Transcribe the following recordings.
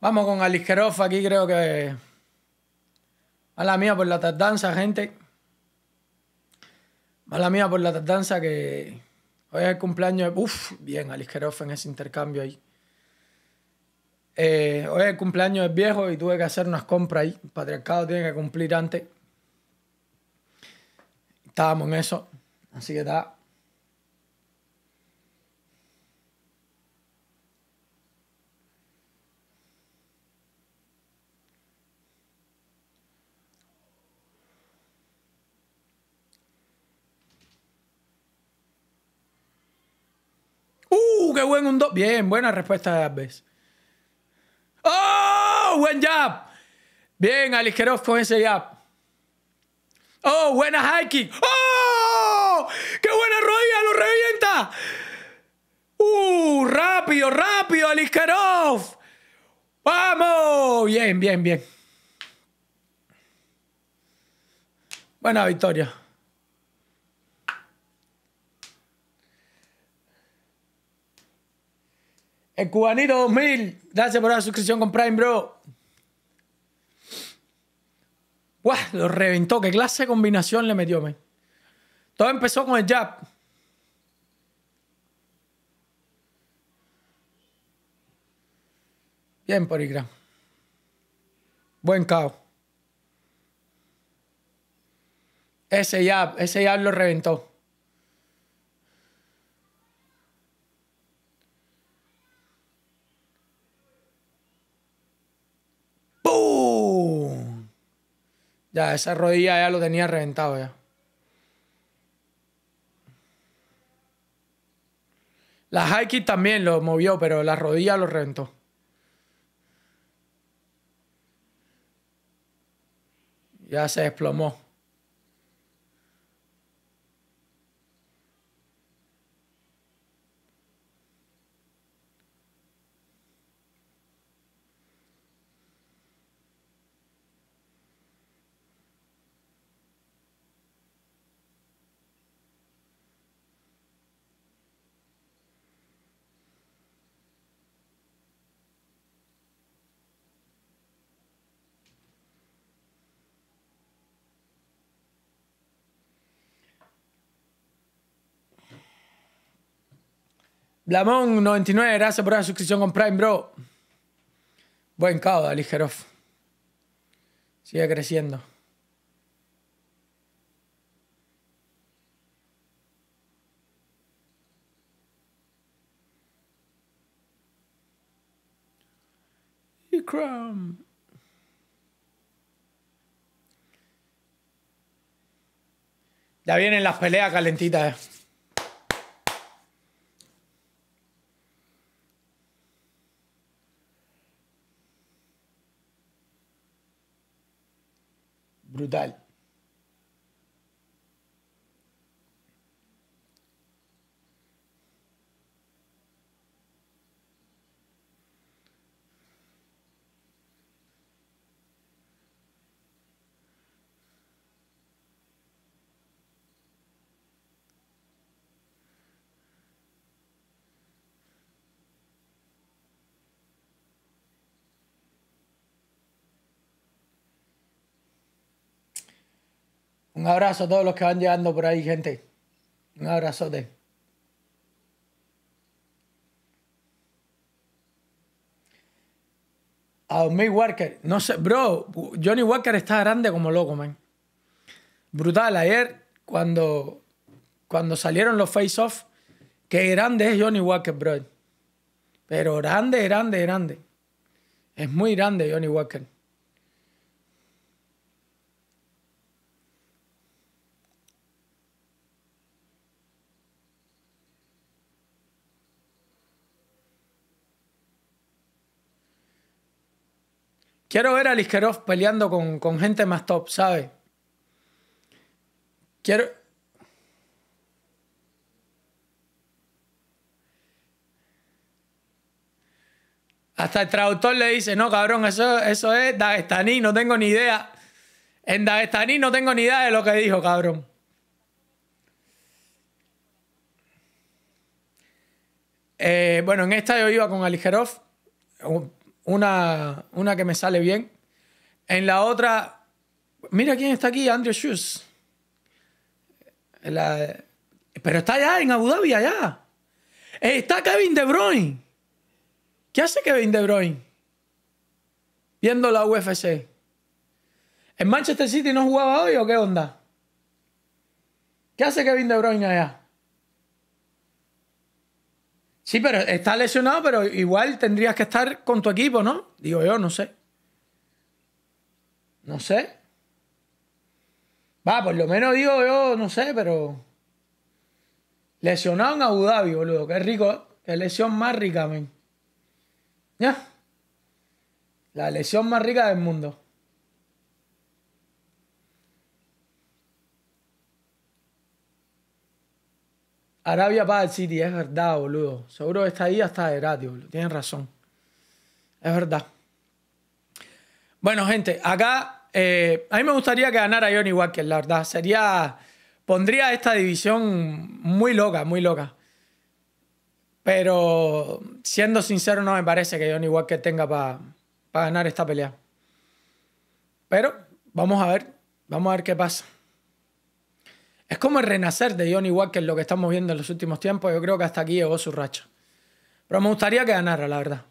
Vamos con Aliskerov aquí, creo que. A la mía por la tardanza, gente. mala la mía por la tardanza que. Hoy es el cumpleaños de. Uf, bien, Aliskerov en ese intercambio ahí. Eh, hoy es el cumpleaños del viejo y tuve que hacer unas compras ahí. El patriarcado tiene que cumplir antes. Estábamos en eso. Así que está. Uh, qué buen un Bien, buena respuesta de Alves. ¡Oh, buen jab! Bien, Aliskerov con ese jab. ¡Oh, buena high ¡Oh! ¡Qué buena rodilla! ¡Lo revienta! ¡Uh, rápido, rápido, Aliskerov ¡Vamos! Bien, bien, bien. Buena victoria. El Cubanito 2000. Gracias por la suscripción con Prime, bro. ¡Guau! Lo reventó. ¿Qué clase de combinación le metió, man? Todo empezó con el jab. Bien, Porigra. Buen caos. Ese jab, ese jab lo reventó. Ya, esa rodilla ya lo tenía reventado ya. La high kick también lo movió, pero la rodilla lo reventó. Ya se desplomó. Blamón99, gracias por la suscripción con Prime, bro. Buen cauda, Ligeroff. Sigue creciendo. Y Ya vienen las peleas calentitas. Eh. даль. Un abrazo a todos los que van llegando por ahí, gente. Un abrazote. A Mick Walker. No sé, bro, Johnny Walker está grande como loco, man. Brutal. Ayer, cuando, cuando salieron los face-off, qué grande es Johnny Walker, bro. Pero grande, grande, grande. Es muy grande Johnny Walker. Quiero ver a Liskerov peleando con, gente más top, ¿sabes? Quiero. Hasta el traductor le dice, no, cabrón, eso, eso es Dagestaní, no tengo ni idea. En Dagestaní no tengo ni idea de lo que dijo, cabrón. Eh, bueno, en esta yo iba con Aligerov una, una que me sale bien. En la otra, mira quién está aquí, Andrew Schuss pero está allá en Abu Dhabi, allá. Eh, está Kevin De Bruyne. ¿Qué hace Kevin De Bruyne? Viendo la UFC. ¿En Manchester City no jugaba hoy o qué onda? ¿Qué hace Kevin De Bruyne allá? Sí, pero está lesionado, pero igual tendrías que estar con tu equipo, ¿no? Digo yo, no sé. No sé. Va, por lo menos digo yo, no sé, pero. Lesionado en Abu Dhabi, boludo. Qué rico, ¿eh? lesión más rica, men. Ya. La lesión más rica del mundo. Arabia para el City, es verdad, boludo. Seguro está ahí hasta de gratis, boludo. Tienes razón. Es verdad. Bueno, gente, acá eh, a mí me gustaría que ganara Johnny Walker, la verdad. Sería. Pondría esta división muy loca, muy loca. Pero siendo sincero, no me parece que Johnny Walker tenga para ganar esta pelea. Pero vamos a ver, vamos a ver qué pasa. Es como el renacer de Johnny Walker, lo que estamos viendo en los últimos tiempos. Yo creo que hasta aquí llegó su racha. Pero me gustaría que ganara, la verdad.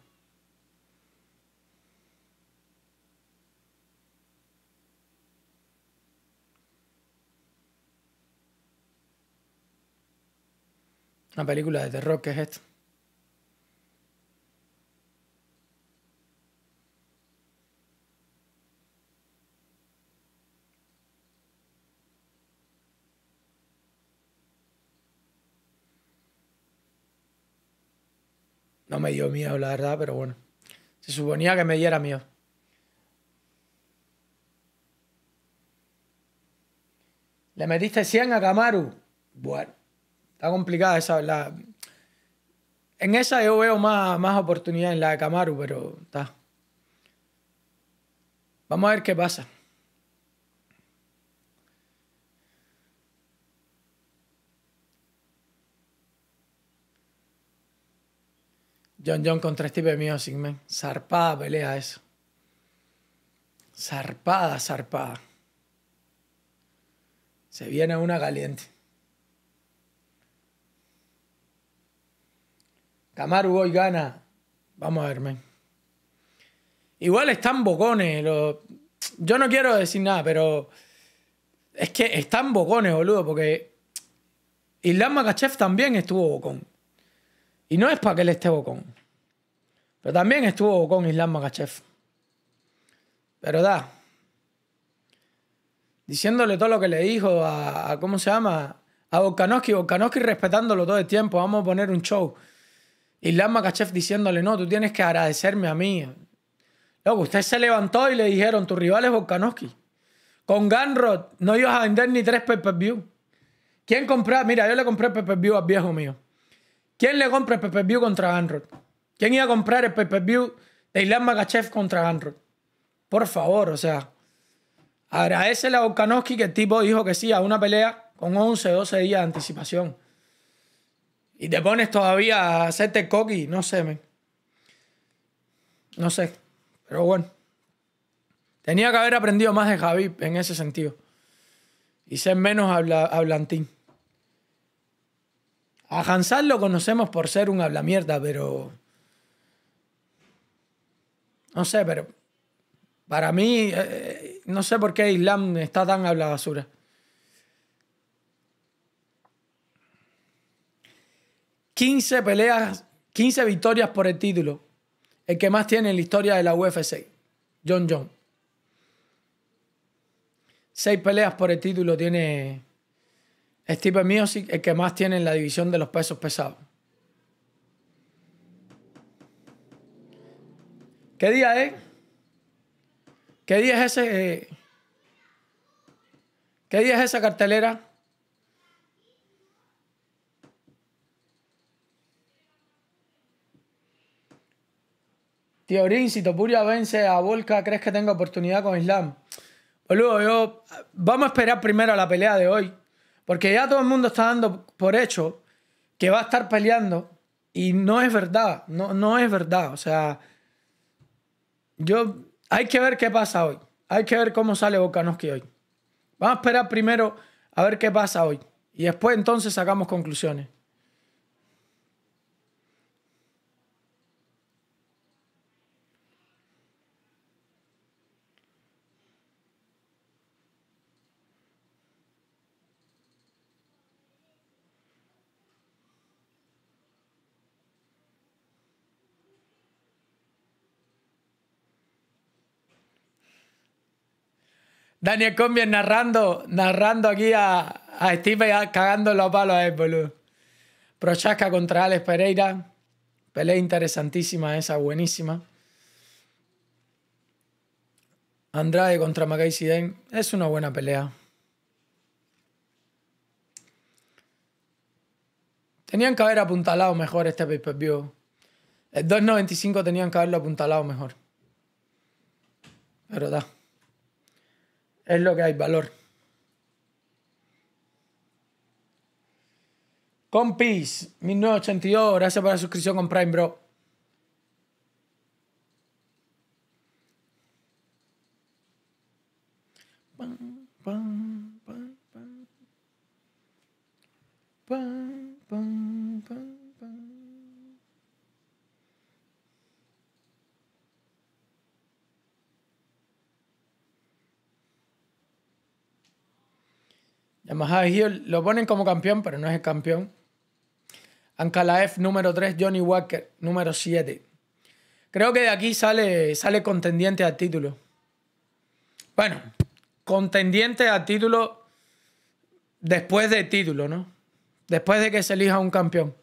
Una película de terror que es esto. No me dio miedo, la verdad, pero bueno. Se suponía que me diera miedo. Le metiste 100 a Camaru? Bueno, está complicada esa. La... En esa yo veo más, más oportunidad en la de Camaru, pero está. Vamos a ver qué pasa. John John contra Steve mío, man. Zarpada pelea eso. Zarpada, zarpada. Se viene una caliente. Camargo hoy gana. Vamos a ver, Igual están bocones. Yo no quiero decir nada, pero. Es que están bocones, boludo, porque. Islam Makachev también estuvo bocón. Y no es para que él esté Bocón. Pero también estuvo Bocón Islam Makachev. Pero da. Diciéndole todo lo que le dijo a, ¿cómo se llama? A Volkanovski. Volkanovski respetándolo todo el tiempo. Vamos a poner un show. Islam Makachev diciéndole, no, tú tienes que agradecerme a mí. Luego, usted se levantó y le dijeron, tu rival es Volkanovski. Con Ganrod no ibas a vender ni tres Pepe ¿Quién compró? Mira, yo le compré Pepe view al viejo mío. ¿Quién le compra el pay contra Android? ¿Quién iba a comprar el PPV de Ilan Makachev contra Android? Por favor, o sea, Agradece a Volkanovski que el tipo dijo que sí a una pelea con 11, 12 días de anticipación. Y te pones todavía a hacerte coqui, no sé, No sé, pero bueno. Tenía que haber aprendido más de Javi en ese sentido. Y ser menos hablantín. A Hansal lo conocemos por ser un habla mierda, pero. No sé, pero. Para mí, eh, eh, no sé por qué Islam está tan habla basura. ...15 peleas, 15 victorias por el título. El que más tiene en la historia de la UFC. John John. Seis peleas por el título tiene tipo Music, el que más tiene en la división de los pesos pesados. ¿Qué día es? ¿Qué día es ese? Eh? ¿Qué día es esa cartelera? Teorín, si Topuria vence a Volca, ¿crees que tenga oportunidad con Islam? Boludo, yo. Vamos a esperar primero a la pelea de hoy. Porque ya todo el mundo está dando por hecho que va a estar peleando y no es verdad, no, no es verdad. O sea, yo, hay que ver qué pasa hoy. Hay que ver cómo sale Volkanovski hoy. Vamos a esperar primero a ver qué pasa hoy. Y después entonces sacamos conclusiones. Daniel Combi narrando, narrando aquí a, a Steve a, cagando los palos a él, boludo. Prochaska contra Alex Pereira. Pelea interesantísima esa, buenísima. Andrade contra Mackay Sidane. Es una buena pelea. Tenían que haber apuntalado mejor este pay view El 2.95 tenían que haberlo apuntalado mejor. Pero da es lo que hay valor. Compis, 1982, gracias por la suscripción con Prime, bro. Hill lo ponen como campeón, pero no es el campeón. Ankalaev número 3, Johnny Walker número 7. Creo que de aquí sale, sale contendiente al título. Bueno, contendiente al título después de título, ¿no? Después de que se elija un campeón.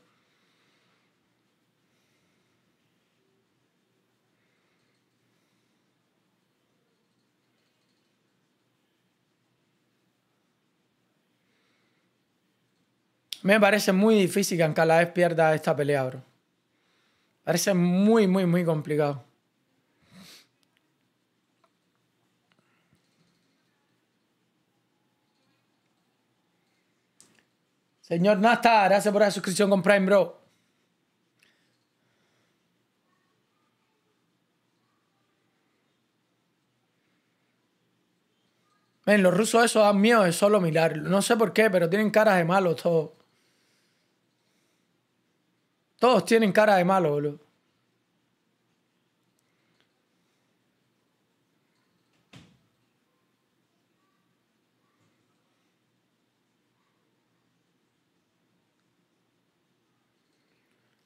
Me parece muy difícil que la pierda esta pelea, bro. Parece muy, muy, muy complicado. Señor Nasta, gracias por la suscripción con Prime, bro. Ven, los rusos esos dan miedo de solo mirar. No sé por qué, pero tienen caras de malos todos. Todos tienen cara de malo, boludo.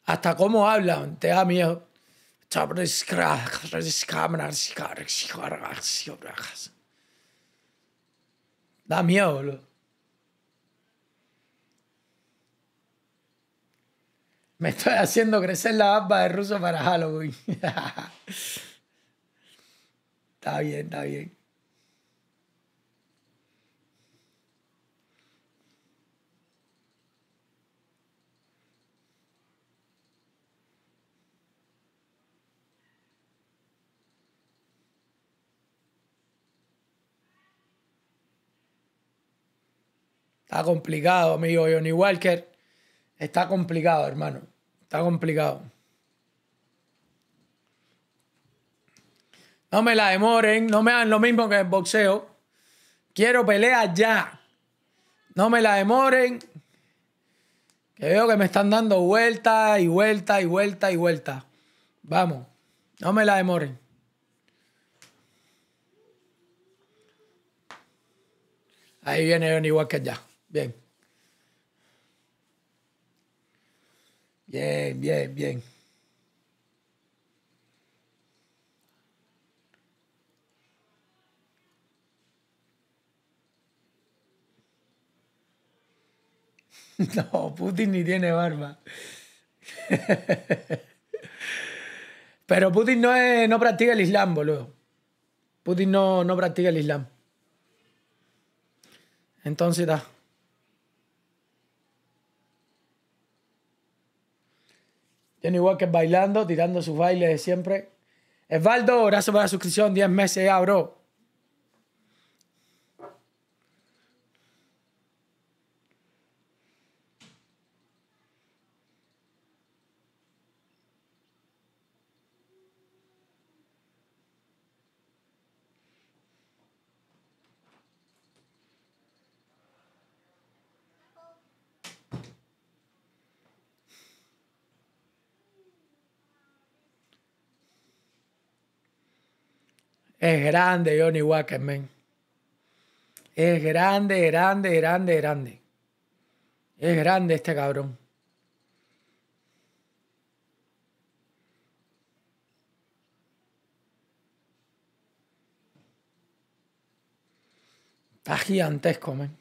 Hasta cómo hablan, te da miedo. Da miedo, boludo. Me estoy haciendo crecer la barba de ruso para Halloween. está bien, está bien. Está complicado, amigo Johnny Walker. Está complicado, hermano. Está complicado. No me la demoren, no me hagan lo mismo que en boxeo. Quiero pelea ya. No me la demoren. Que veo que me están dando vuelta y vuelta y vuelta y vuelta. Vamos, no me la demoren. Ahí viene igual que ya. Bien. Bien, bien, bien. No, Putin ni tiene barba. Pero Putin no, es, no practica el Islam, boludo. Putin no, no practica el Islam. Entonces, da. igual que bailando, tirando sus bailes de siempre. Esvaldo, gracias por la suscripción, 10 meses ya, bro. Es grande Johnny Wacker, men. Es grande, grande, grande, grande. Es grande este cabrón. Está gigantesco, men.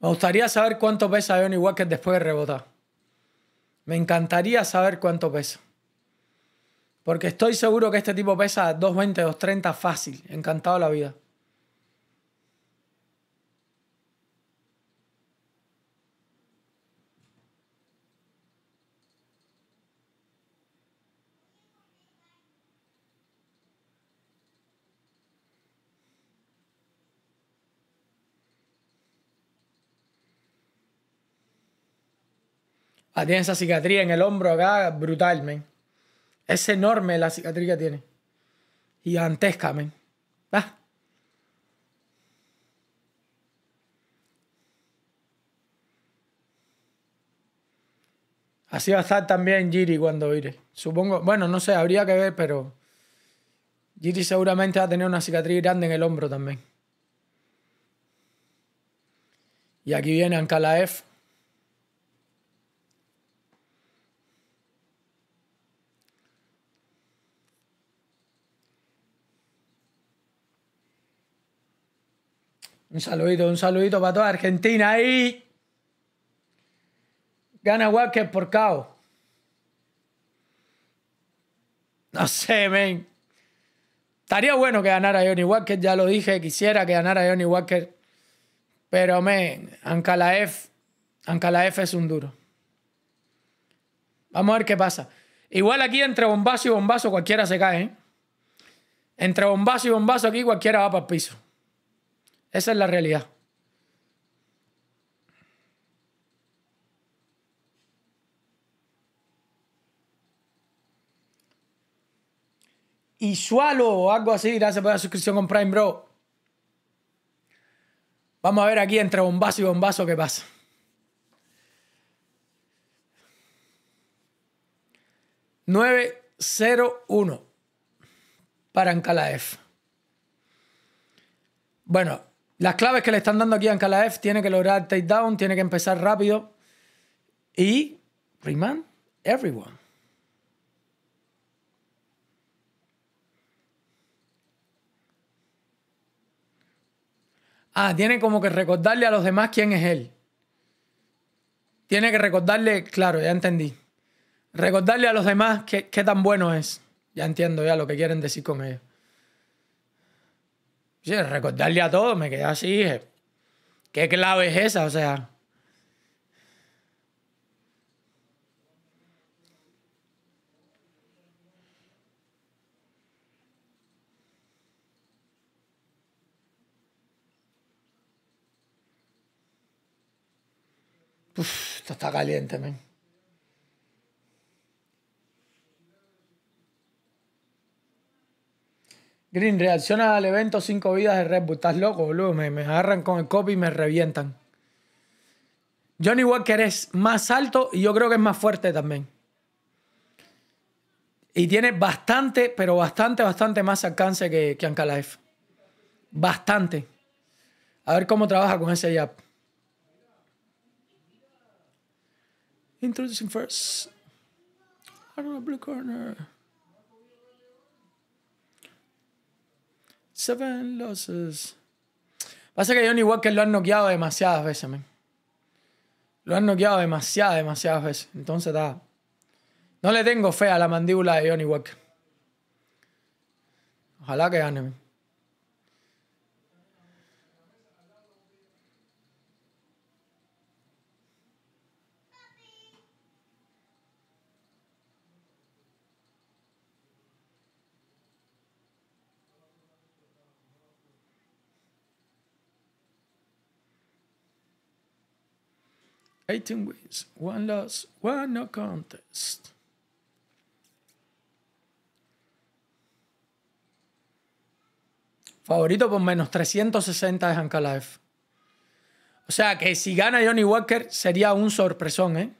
Me gustaría saber cuánto pesa Johnny Walker después de rebotar. Me encantaría saber cuánto pesa. Porque estoy seguro que este tipo pesa 220, 230 fácil. Encantado la vida. Ah, tiene esa cicatriz en el hombro acá, brutal, es enorme la cicatriz que tiene. Gigantesca, men. Va. Ah. Así va a estar también Giri cuando vire. Supongo, bueno, no sé, habría que ver, pero Giri seguramente va a tener una cicatriz grande en el hombro también. Y aquí viene F. Un saludito, un saludito para toda Argentina ahí. Gana Walker por cabo. No sé, men. Estaría bueno que ganara Johnny Walker, ya lo dije, quisiera que ganara Johnny Walker. Pero, men, Ankalaev, F es un duro. Vamos a ver qué pasa. Igual aquí entre bombazo y bombazo cualquiera se cae. ¿eh? Entre bombazo y bombazo aquí cualquiera va para el piso. Esa es la realidad. Y sualo o algo así, gracias por la suscripción con Prime, bro. Vamos a ver aquí entre bombazo y bombazo qué pasa. ...901... ...para F. ...bueno... Las claves que le están dando aquí a Ankalaev, tiene que lograr takedown, tiene que empezar rápido y remand everyone. Ah, tiene como que recordarle a los demás quién es él. Tiene que recordarle, claro, ya entendí. Recordarle a los demás qué, tan bueno es. Ya entiendo ya lo que quieren decir con él. Sí, recordarle a todos, me quedé así, dije, ¿qué clave es esa? O sea... Uf, esto está caliente, men. Green, reacciona al evento 5 vidas de Red Bull. Estás loco, boludo. Me, me agarran con el copy y me revientan. Johnny Walker es más alto y yo creo que es más fuerte también. Y tiene bastante, pero bastante, bastante más alcance que, que Life. Bastante. A ver cómo trabaja con ese jab. Introducing first. I don't blue corner. Seven losses. Pasa que Johnny Walker lo han noqueado demasiadas veces, Lo han noqueado demasiadas, demasiadas veces. Entonces, da. No le tengo fe a la mandíbula de Johnny Walker. Ojalá que gane, 18 wins, one loss, one no contest. Favorito por menos 360 de Hankalaev. O sea que si gana Johnny Walker sería un sorpresón, ¿eh?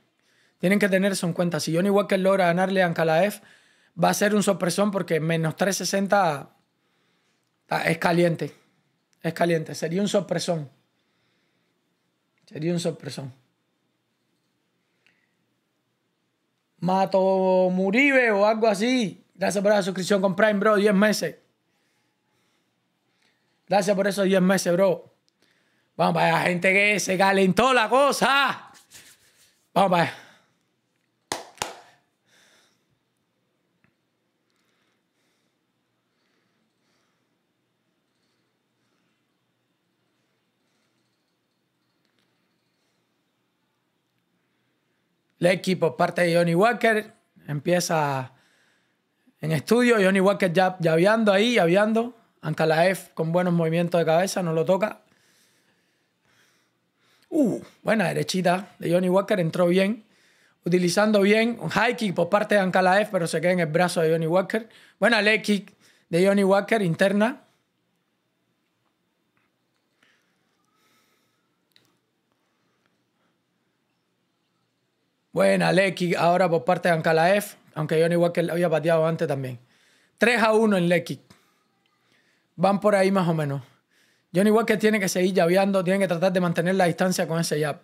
Tienen que tener eso en cuenta. Si Johnny Walker logra ganarle a Ankalaev, va a ser un sorpresón porque menos 360 ah, es caliente. Es caliente. Sería un sorpresón. Sería un sorpresón. Mato Muribe o algo así. Gracias por la suscripción con Prime, bro. 10 meses. Gracias por esos 10 meses, bro. Vamos para allá, gente que se calentó la cosa. Vamos para Lecky por parte de Johnny Walker. Empieza en estudio. Johnny Walker ya llaveando ahí, llaveando. Anca F con buenos movimientos de cabeza, no lo toca. Uh, buena derechita de Johnny Walker, entró bien. Utilizando bien un high kick por parte de F pero se queda en el brazo de Johnny Walker. Buena leg kick de Johnny Walker, interna. Buena, Lecky, ahora por parte de Ancalaev, aunque Johnny Walker igual había pateado antes también. 3 a 1 en Lecky. Van por ahí más o menos. Johnny Walker tiene que seguir llaveando, tiene que tratar de mantener la distancia con ese jab.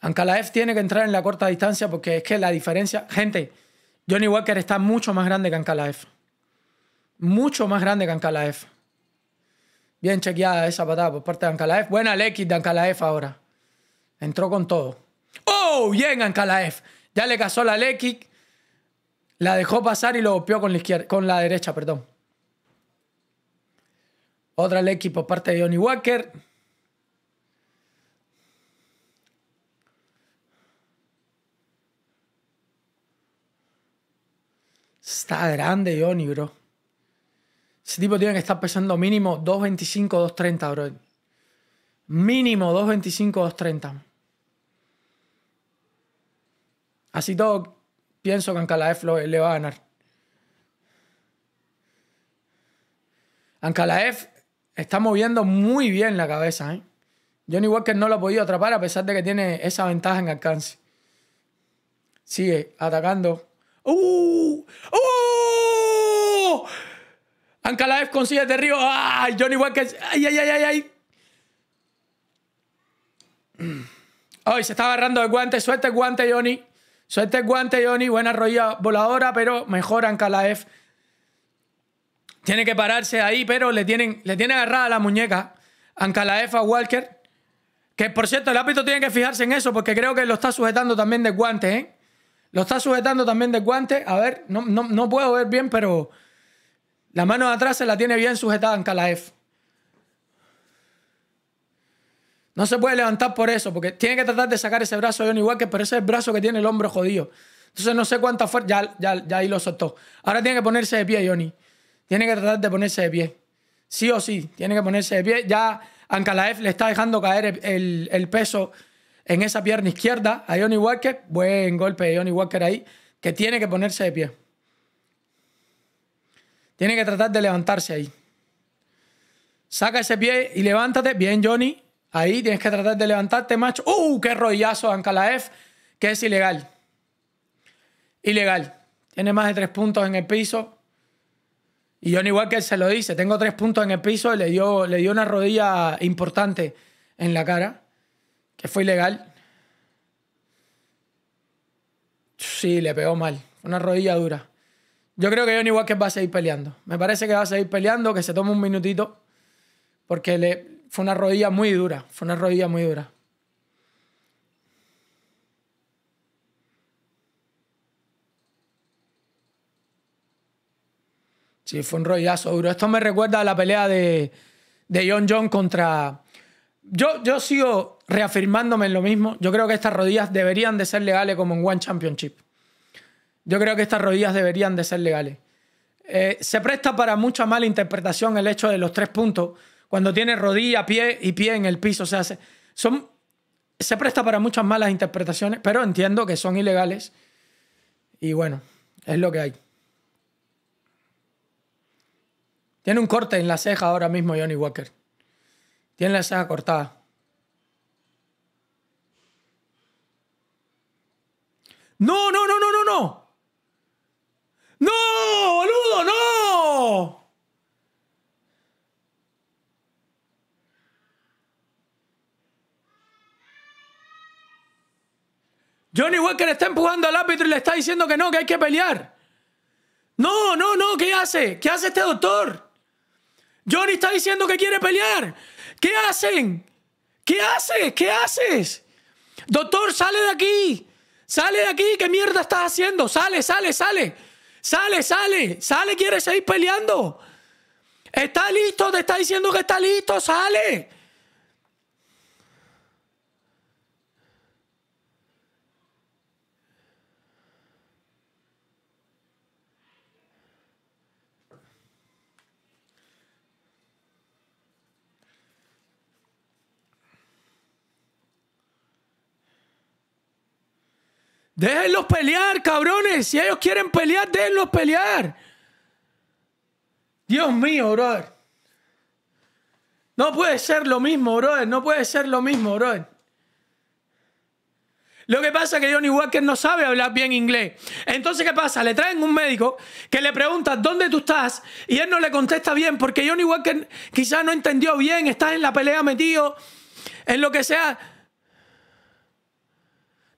Ankalaev tiene que entrar en la corta distancia porque es que la diferencia. Gente, Johnny Walker está mucho más grande que Ankalaev. Mucho más grande que Ankalaev. Bien chequeada esa patada por parte de Ankalaev. Buena Lecky de Ankalaev ahora. Entró con todo. ¡Oh! Bien, Ankalaev. Ya le cazó la Lekic. La dejó pasar y lo golpeó con la, izquierda, con la derecha. Perdón. Otra Leki por parte de Johnny Walker. Está grande Johnny, bro. Ese tipo tiene que estar pesando mínimo 2.25, 2.30, bro. Mínimo 2.25, 2.30. Así todo, pienso que Ancalaef le va a ganar. Ancalaef está moviendo muy bien la cabeza. Johnny ¿eh? Walker no lo ha podido atrapar a pesar de que tiene esa ventaja en alcance. Sigue atacando. ¡Uh! ¡Uh! ¡Oh! Ancalaev consigue el derribo. ¡Ay! Johnny Walker. ¡Ay, ay, ay, ay! ¡Ay! se está agarrando el guante. Suelta el guante, Johnny. Suerte guante, Johnny, buena rolla voladora, pero mejor F Tiene que pararse ahí, pero le tienen, le agarrada la muñeca. Ankalaev a Walker. Que por cierto, el árbitro tiene que fijarse en eso, porque creo que lo está sujetando también de guante, ¿eh? Lo está sujetando también de guante. A ver, no, no, puedo ver bien, pero la mano de atrás se la tiene bien sujetada F No se puede levantar por eso, porque tiene que tratar de sacar ese brazo de Johnny Walker, pero ese es el brazo que tiene el hombro jodido. Entonces no sé cuánta fuerza. Ya, ya, ya ahí lo soltó. Ahora tiene que ponerse de pie, Johnny. Tiene que tratar de ponerse de pie. Sí o sí, tiene que ponerse de pie. Ya Ankalaev le está dejando caer el, el peso en esa pierna izquierda a Johnny Walker. Buen golpe de Johnny Walker ahí, que tiene que ponerse de pie. Tiene que tratar de levantarse ahí. Saca ese pie y levántate. Bien, Johnny. Ahí tienes que tratar de levantarte, macho. ¡Uh! ¡Qué rollazo! F! que es ilegal. Ilegal. Tiene más de tres puntos en el piso. Y Johnny Walker se lo dice. Tengo tres puntos en el piso y le dio, le dio una rodilla importante en la cara, que fue ilegal. Sí, le pegó mal. Una rodilla dura. Yo creo que Johnny Walker va a seguir peleando. Me parece que va a seguir peleando, que se tome un minutito. Porque le, fue una rodilla muy dura, fue una rodilla muy dura. Sí, fue un rodillazo duro. Esto me recuerda a la pelea de, de John John contra... Yo, yo sigo reafirmándome en lo mismo. Yo creo que estas rodillas deberían de ser legales como en One Championship. Yo creo que estas rodillas deberían de ser legales. Eh, se presta para mucha mala interpretación el hecho de los tres puntos cuando tiene rodilla, pie y pie en el piso. se hace, se, son, se presta para muchas malas interpretaciones, pero entiendo que son ilegales. Y bueno, es lo que hay. Tiene un corte en la ceja ahora mismo Johnny Walker. Tiene la ceja cortada. No, no, no, no, no, no. No, boludo, no. Johnny Walker está empujando al árbitro y le está diciendo que no, que hay que pelear. No, no, no, ¿qué hace? ¿Qué hace este doctor? Johnny está diciendo que quiere pelear. ¿Qué hacen? ¿Qué haces? ¿Qué haces? Doctor, sale de aquí. Sale de aquí. ¿Qué mierda estás haciendo? Sale, sale, sale. Sale, sale. Sale, quiere seguir peleando. Está listo, te está diciendo que está listo. Sale. Déjenlos pelear, cabrones. Si ellos quieren pelear, déjenlos pelear. Dios mío, brother. No puede ser lo mismo, brother. No puede ser lo mismo, brother. Lo que pasa es que Johnny Walker no sabe hablar bien inglés. Entonces, ¿qué pasa? Le traen un médico que le pregunta dónde tú estás y él no le contesta bien porque Johnny Walker quizás no entendió bien, estás en la pelea metido, en lo que sea.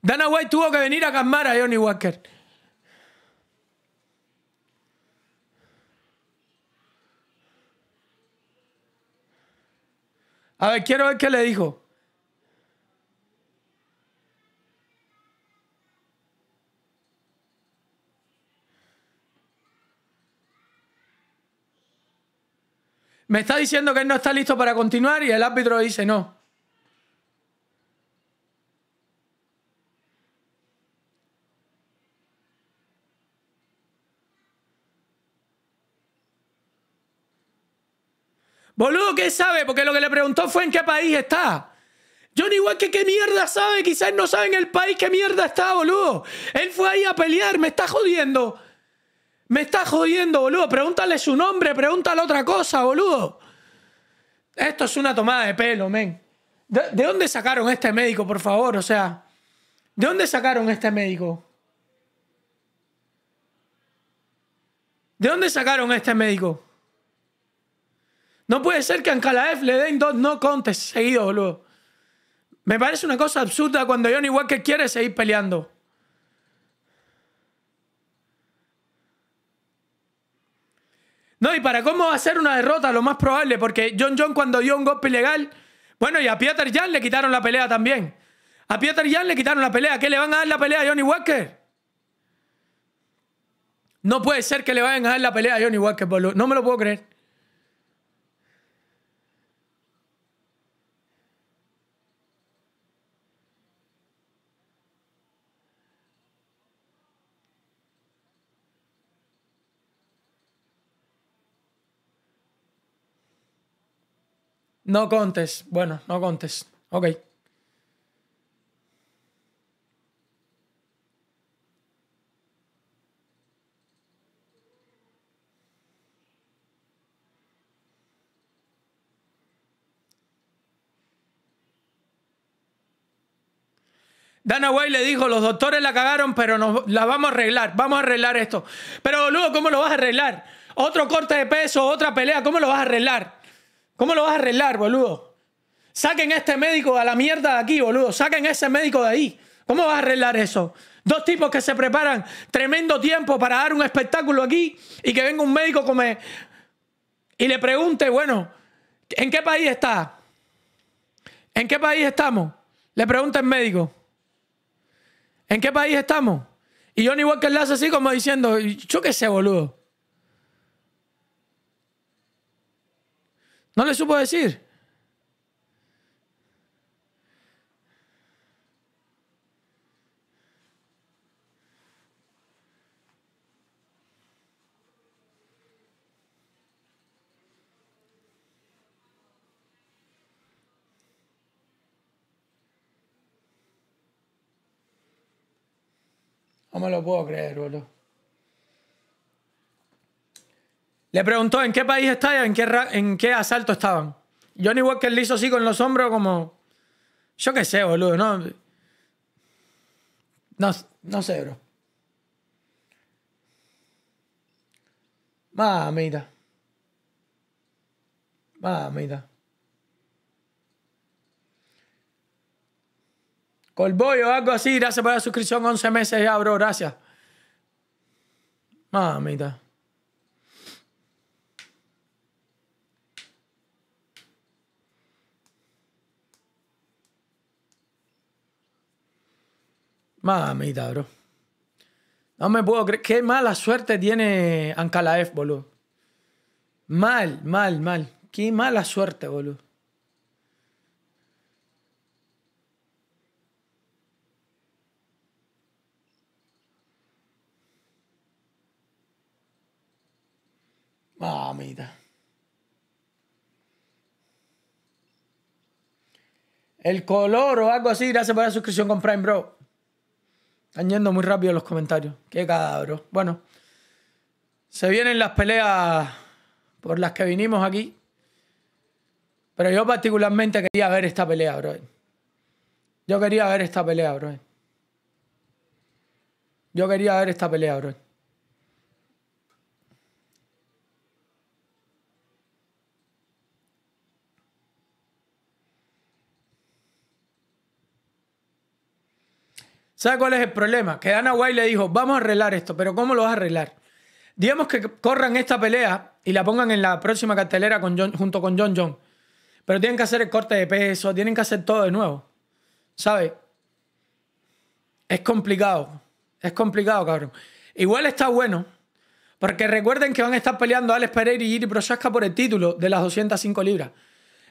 Dana White tuvo que venir a calmar a Johnny Walker. A ver, quiero ver qué le dijo. Me está diciendo que él no está listo para continuar y el árbitro dice no. Boludo, ¿qué sabe? Porque lo que le preguntó fue en qué país está. Yo no igual que qué mierda sabe, quizás no sabe en el país qué mierda está, boludo. Él fue ahí a pelear, me está jodiendo. Me está jodiendo, boludo. Pregúntale su nombre, pregúntale otra cosa, boludo. Esto es una tomada de pelo, men. ¿De, dónde sacaron este médico, por favor? O sea, ¿de dónde sacaron este médico? ¿De dónde sacaron este médico? No puede ser que a Ankalaev le den dos no contes seguidos, boludo. Me parece una cosa absurda cuando Johnny Walker quiere seguir peleando. No, y para cómo va a ser una derrota, lo más probable, porque John John cuando dio un golpe ilegal, bueno, y a Peter Jan le quitaron la pelea también. A Peter Jan le quitaron la pelea. ¿Qué le van a dar la pelea a Johnny Walker? No puede ser que le vayan a dar la pelea a Johnny Walker, boludo. No me lo puedo creer. No contes. Bueno, no contes. Ok. Dana White le dijo, los doctores la cagaron, pero nos la vamos a arreglar, vamos a arreglar esto. Pero boludo, ¿cómo lo vas a arreglar? Otro corte de peso, otra pelea, ¿cómo lo vas a arreglar? ¿Cómo lo vas a arreglar, boludo? Saquen a este médico a la mierda de aquí, boludo. Saquen a ese médico de ahí. ¿Cómo vas a arreglar eso? Dos tipos que se preparan tremendo tiempo para dar un espectáculo aquí y que venga un médico come y le pregunte, bueno, ¿en qué país está? ¿En qué país estamos? Le pregunta el médico. ¿En qué país estamos? Y Johnny Walker le hace así como diciendo, yo qué sé, boludo. No le supo decir. No me lo puedo creer, boludo. Le preguntó en qué país estaba, en qué, en qué asalto estaban. Johnny Walker le hizo así con los hombros como... Yo qué sé, boludo, ¿no? No, sé, bro. Mamita. Mamita. Colboy o algo así. Gracias por la suscripción. 11 meses ya, bro. Gracias. Mamita. Mamita, bro. No me puedo creer. Qué mala suerte tiene Ancalaef, boludo. Mal, mal, mal. Qué mala suerte, boludo. Mamita. El color o algo así, gracias por la suscripción con Prime, bro. Están yendo muy rápido los comentarios. Qué cadáver. Bueno, se vienen las peleas por las que vinimos aquí. Pero yo particularmente quería ver esta pelea, bro. Yo quería ver esta pelea, bro. Yo quería ver esta pelea, bro. ¿Sabe cuál es el problema? Que Dana White le dijo, vamos a arreglar esto, pero ¿cómo lo vas a arreglar? Digamos que corran esta pelea y la pongan en la próxima cartelera con junto con John John. Pero tienen que hacer el corte de peso, tienen que hacer todo de nuevo. ¿Sabe? Es complicado. Es complicado, cabrón. Igual está bueno. Porque recuerden que van a estar peleando Alex Pereira y Giri Prochaska por el título de las 205 libras.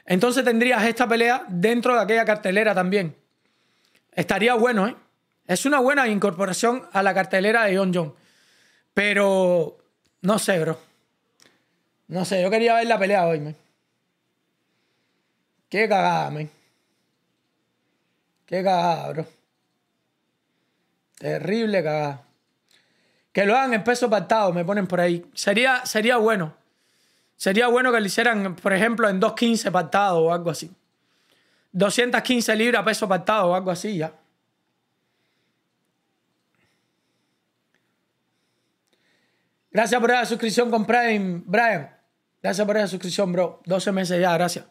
Entonces tendrías esta pelea dentro de aquella cartelera también. Estaría bueno, ¿eh? Es una buena incorporación a la cartelera de John John. Pero no sé, bro. No sé, yo quería ver la pelea hoy, man. Qué cagada, man. Qué cagada, bro. Terrible cagada. Que lo hagan en peso pactado, me ponen por ahí. Sería, sería bueno. Sería bueno que lo hicieran, por ejemplo, en 215 pactado o algo así. 215 libras peso pactado o algo así, ya. Gracias por la suscripción con Brian. Gracias por la suscripción, bro. 12 meses ya, gracias.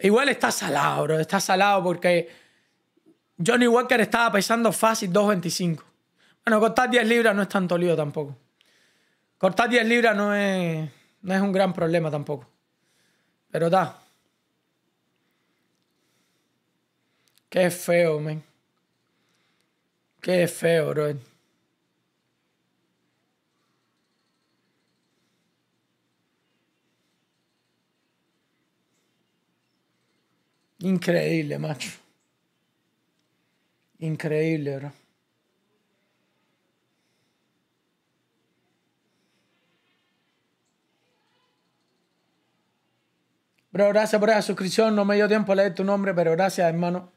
Igual está salado, bro. Está salado porque Johnny Walker estaba pesando fácil 2.25. Bueno, cortar 10 libras no es tanto lío tampoco. Cortar 10 libras no es, no es un gran problema tampoco. Pero está. Qué feo, man. Qué feo, bro. Increíble, macho. Increíble, bro. Bro, gracias por la suscripción. No me dio tiempo a leer tu nombre, pero gracias, hermano.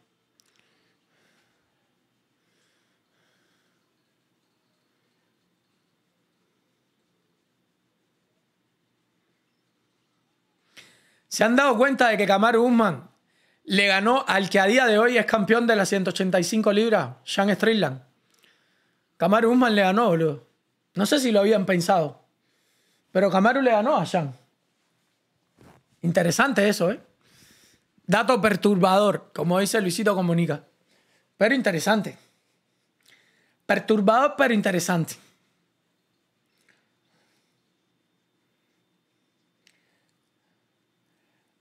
¿Se han dado cuenta de que Kamaru Usman le ganó al que a día de hoy es campeón de las 185 libras, Sean Strickland. Camaro Usman le ganó, boludo. No sé si lo habían pensado. Pero Camaro le ganó a Sean. Interesante eso, ¿eh? Dato perturbador, como dice Luisito Comunica. Pero interesante. Perturbador, pero interesante.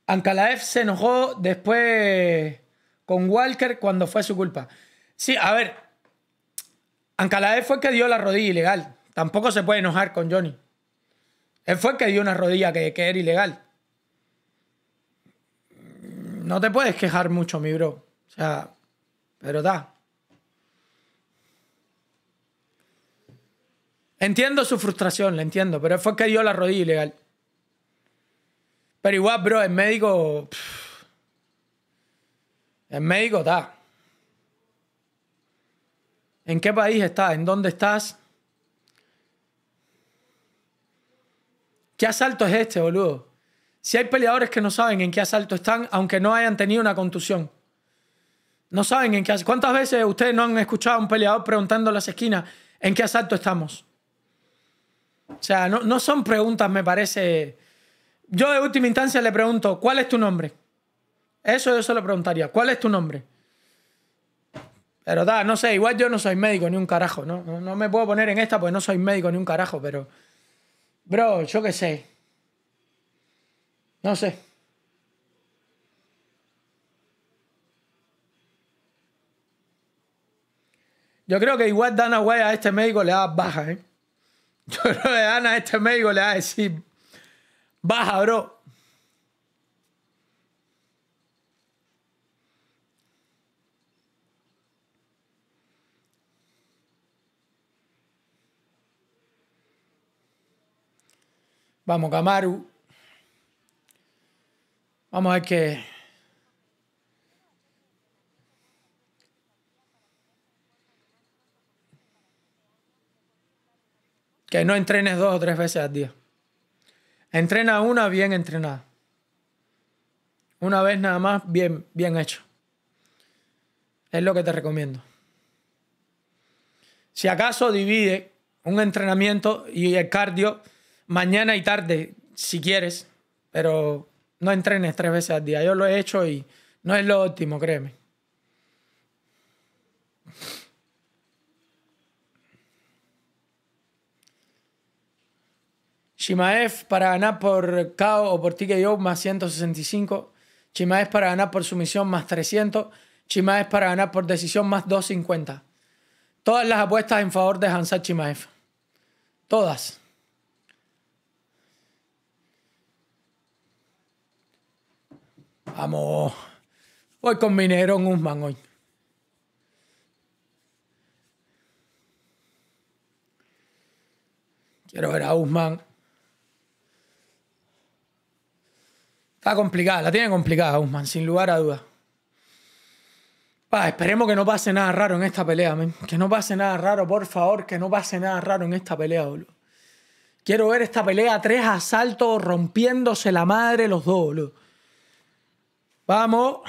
Ankalaev se enojó después con Walker cuando fue su culpa. Sí, a ver. Ankalaev fue que dio la rodilla ilegal. Tampoco se puede enojar con Johnny. Él fue que dio una rodilla que, era ilegal. No te puedes quejar mucho, mi bro. O sea, pero da. Entiendo su frustración, la entiendo, pero él fue que dio la rodilla ilegal. Pero igual, bro, el médico. el médico está. ¿En qué país estás? ¿En dónde estás? ¿Qué asalto es este, boludo? Si hay peleadores que no saben en qué asalto están, aunque no hayan tenido una contusión. No saben en qué asalto. ¿Cuántas veces ustedes no han escuchado a un peleador preguntando en las esquinas en qué asalto estamos? O sea, no son preguntas, me parece yo de última instancia le pregunto, ¿cuál es tu nombre? Eso yo se lo preguntaría, ¿cuál es tu nombre? Pero da, no sé, igual yo no soy médico ni un carajo, ¿no? No, me puedo poner en esta porque no soy médico ni un carajo, pero... Bro, yo qué sé. No sé. Yo creo que igual Dana White a este médico le da baja, ¿eh? Yo creo que Dana a este médico le da decir, Baja, bro. Vamos, Camaru. Vamos a ver Que no entrenes dos o tres veces al día. Entrena una bien entrenada. Una vez nada más, bien, bien hecho. Es lo que te recomiendo. Si acaso divide un entrenamiento y el cardio mañana y tarde, si quieres, pero no entrenes tres veces al día. Yo lo he hecho y no es lo óptimo, créeme. Chimaev para ganar por KO o por TKO más 165. Chimaev para ganar por sumisión más 300. Chimaev para ganar por decisión más 250. Todas las apuestas en favor de Hansa Chimaev. Todas. Vamos. Voy con Minerón Usman, hoy. Quiero ver a Usman... complicada, la tiene complicada Usman, sin lugar a dudas. Pa, esperemos que no pase nada raro en esta pelea, Que no pase nada raro, por favor, que no pase nada raro en esta pelea, boludo. Quiero ver esta pelea, tres asaltos rompiéndose la madre los dos, boludo. Vamos.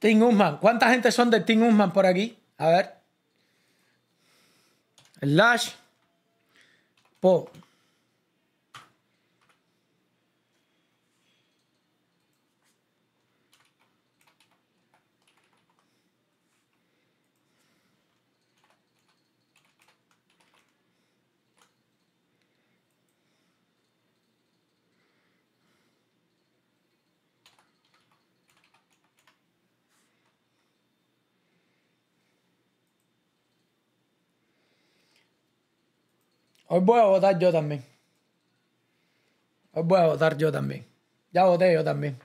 Team Usman. ¿Cuánta gente son de Team Usman por aquí? A ver. Slash. Po. Hoy voy a votar yo también. Hoy voy a votar yo también. Ya voté yo también.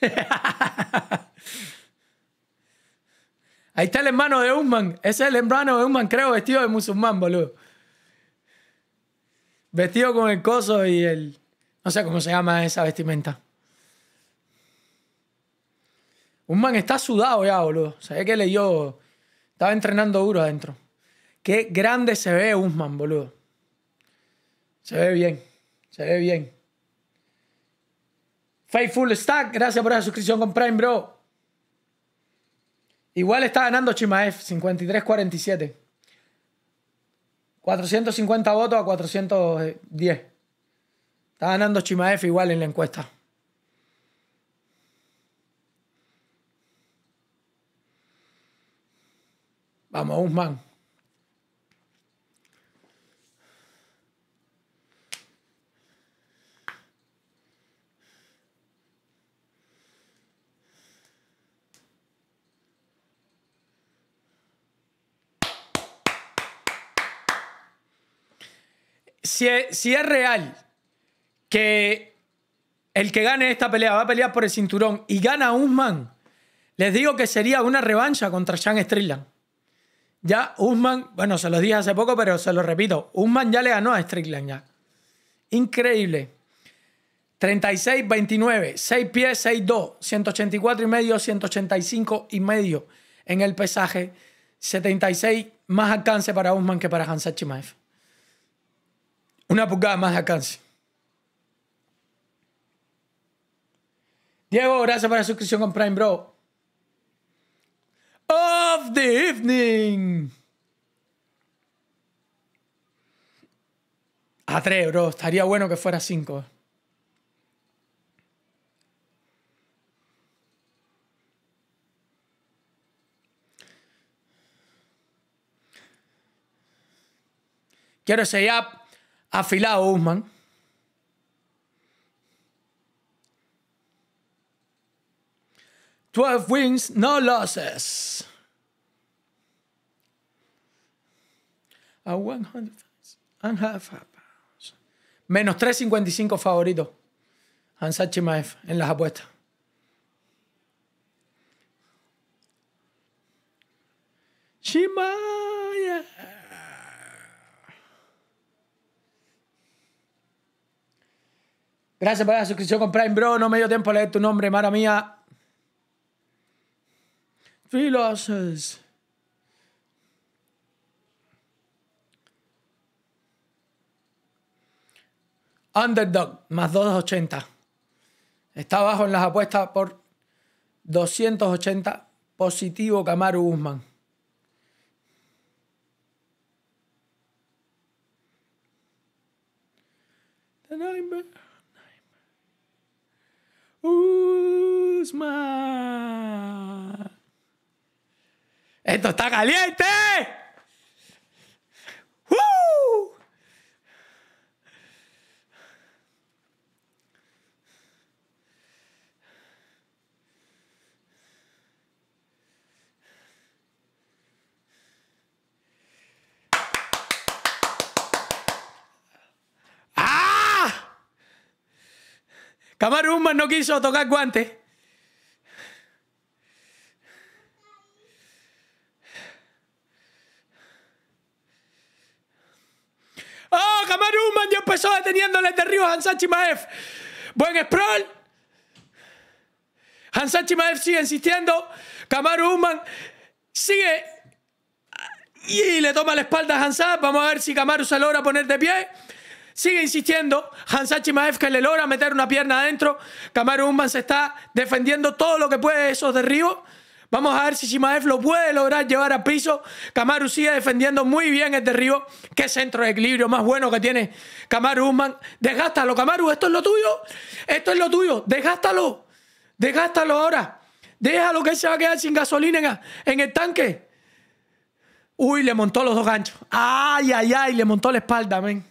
Ahí está el hermano de Usman. Ese es el hermano de Usman, creo, vestido de musulmán, boludo. Vestido con el coso y el... No sé cómo se llama esa vestimenta. Un está sudado ya, boludo. Sabía que leyó. Estaba entrenando duro adentro. Qué grande se ve Usman, boludo. Se ve bien. Se ve bien. Faithful Stack, gracias por la suscripción con Prime, bro. Igual está ganando Chimaev, 53-47. 450 votos a 410. Está ganando Chimaev igual en la encuesta. Vamos, Usman. Si es, si es, real que el que gane esta pelea va a pelear por el cinturón y gana Usman, les digo que sería una revancha contra Sean Strickland. Ya Usman, bueno, se lo dije hace poco, pero se lo repito, Usman ya le ganó a Strickland ya. Increíble. 36, 29, 6 pies, 6, 2, 184 y medio, 185 y medio en el pesaje, 76 más alcance para Usman que para Hansa Chimaev. Una pulgada más de alcance. Diego, gracias por la suscripción con Prime Bro of the evening. A ah, 3, bro. Estaría bueno que fuera 5. Quiero ese ya afilado, Usman. 12 wins, no losses. A 100 and half pounds. Menos 3.55 favoritos. Hansa Chimaev en las apuestas. Chimaev. Gracias por la suscripción con Prime Bro. No me dio tiempo a leer tu nombre, mara mía. Underdog, más 280. Está abajo en las apuestas por 280. Positivo Camaro Guzmán. Usman. ¡Esto está caliente! ¡Woo! ¡Ah! no quiso tocar guantes. Dios empezó deteniéndole el de Ríos Hansachi Chimaev. Buen sprawl. Hansan Chimaev sigue insistiendo. Kamaru Usman sigue ah, y le toma la espalda a Hansa. Vamos a ver si Kamaru se logra poner de pie. Sigue insistiendo. Hansa Chimaev que le logra meter una pierna adentro. Kamaru Usman se está defendiendo todo lo que puede de esos derribos. Vamos a ver si Shimaev lo puede lograr llevar a piso. Kamaru sigue defendiendo muy bien el este río. Qué centro de equilibrio más bueno que tiene Kamaru Usman. Desgástalo, Kamaru. Esto es lo tuyo. Esto es lo tuyo. Desgástalo. Desgástalo ahora. Déjalo que se va a quedar sin gasolina en el tanque. Uy, le montó los dos ganchos. Ay, ay, ay, le montó la espalda, men.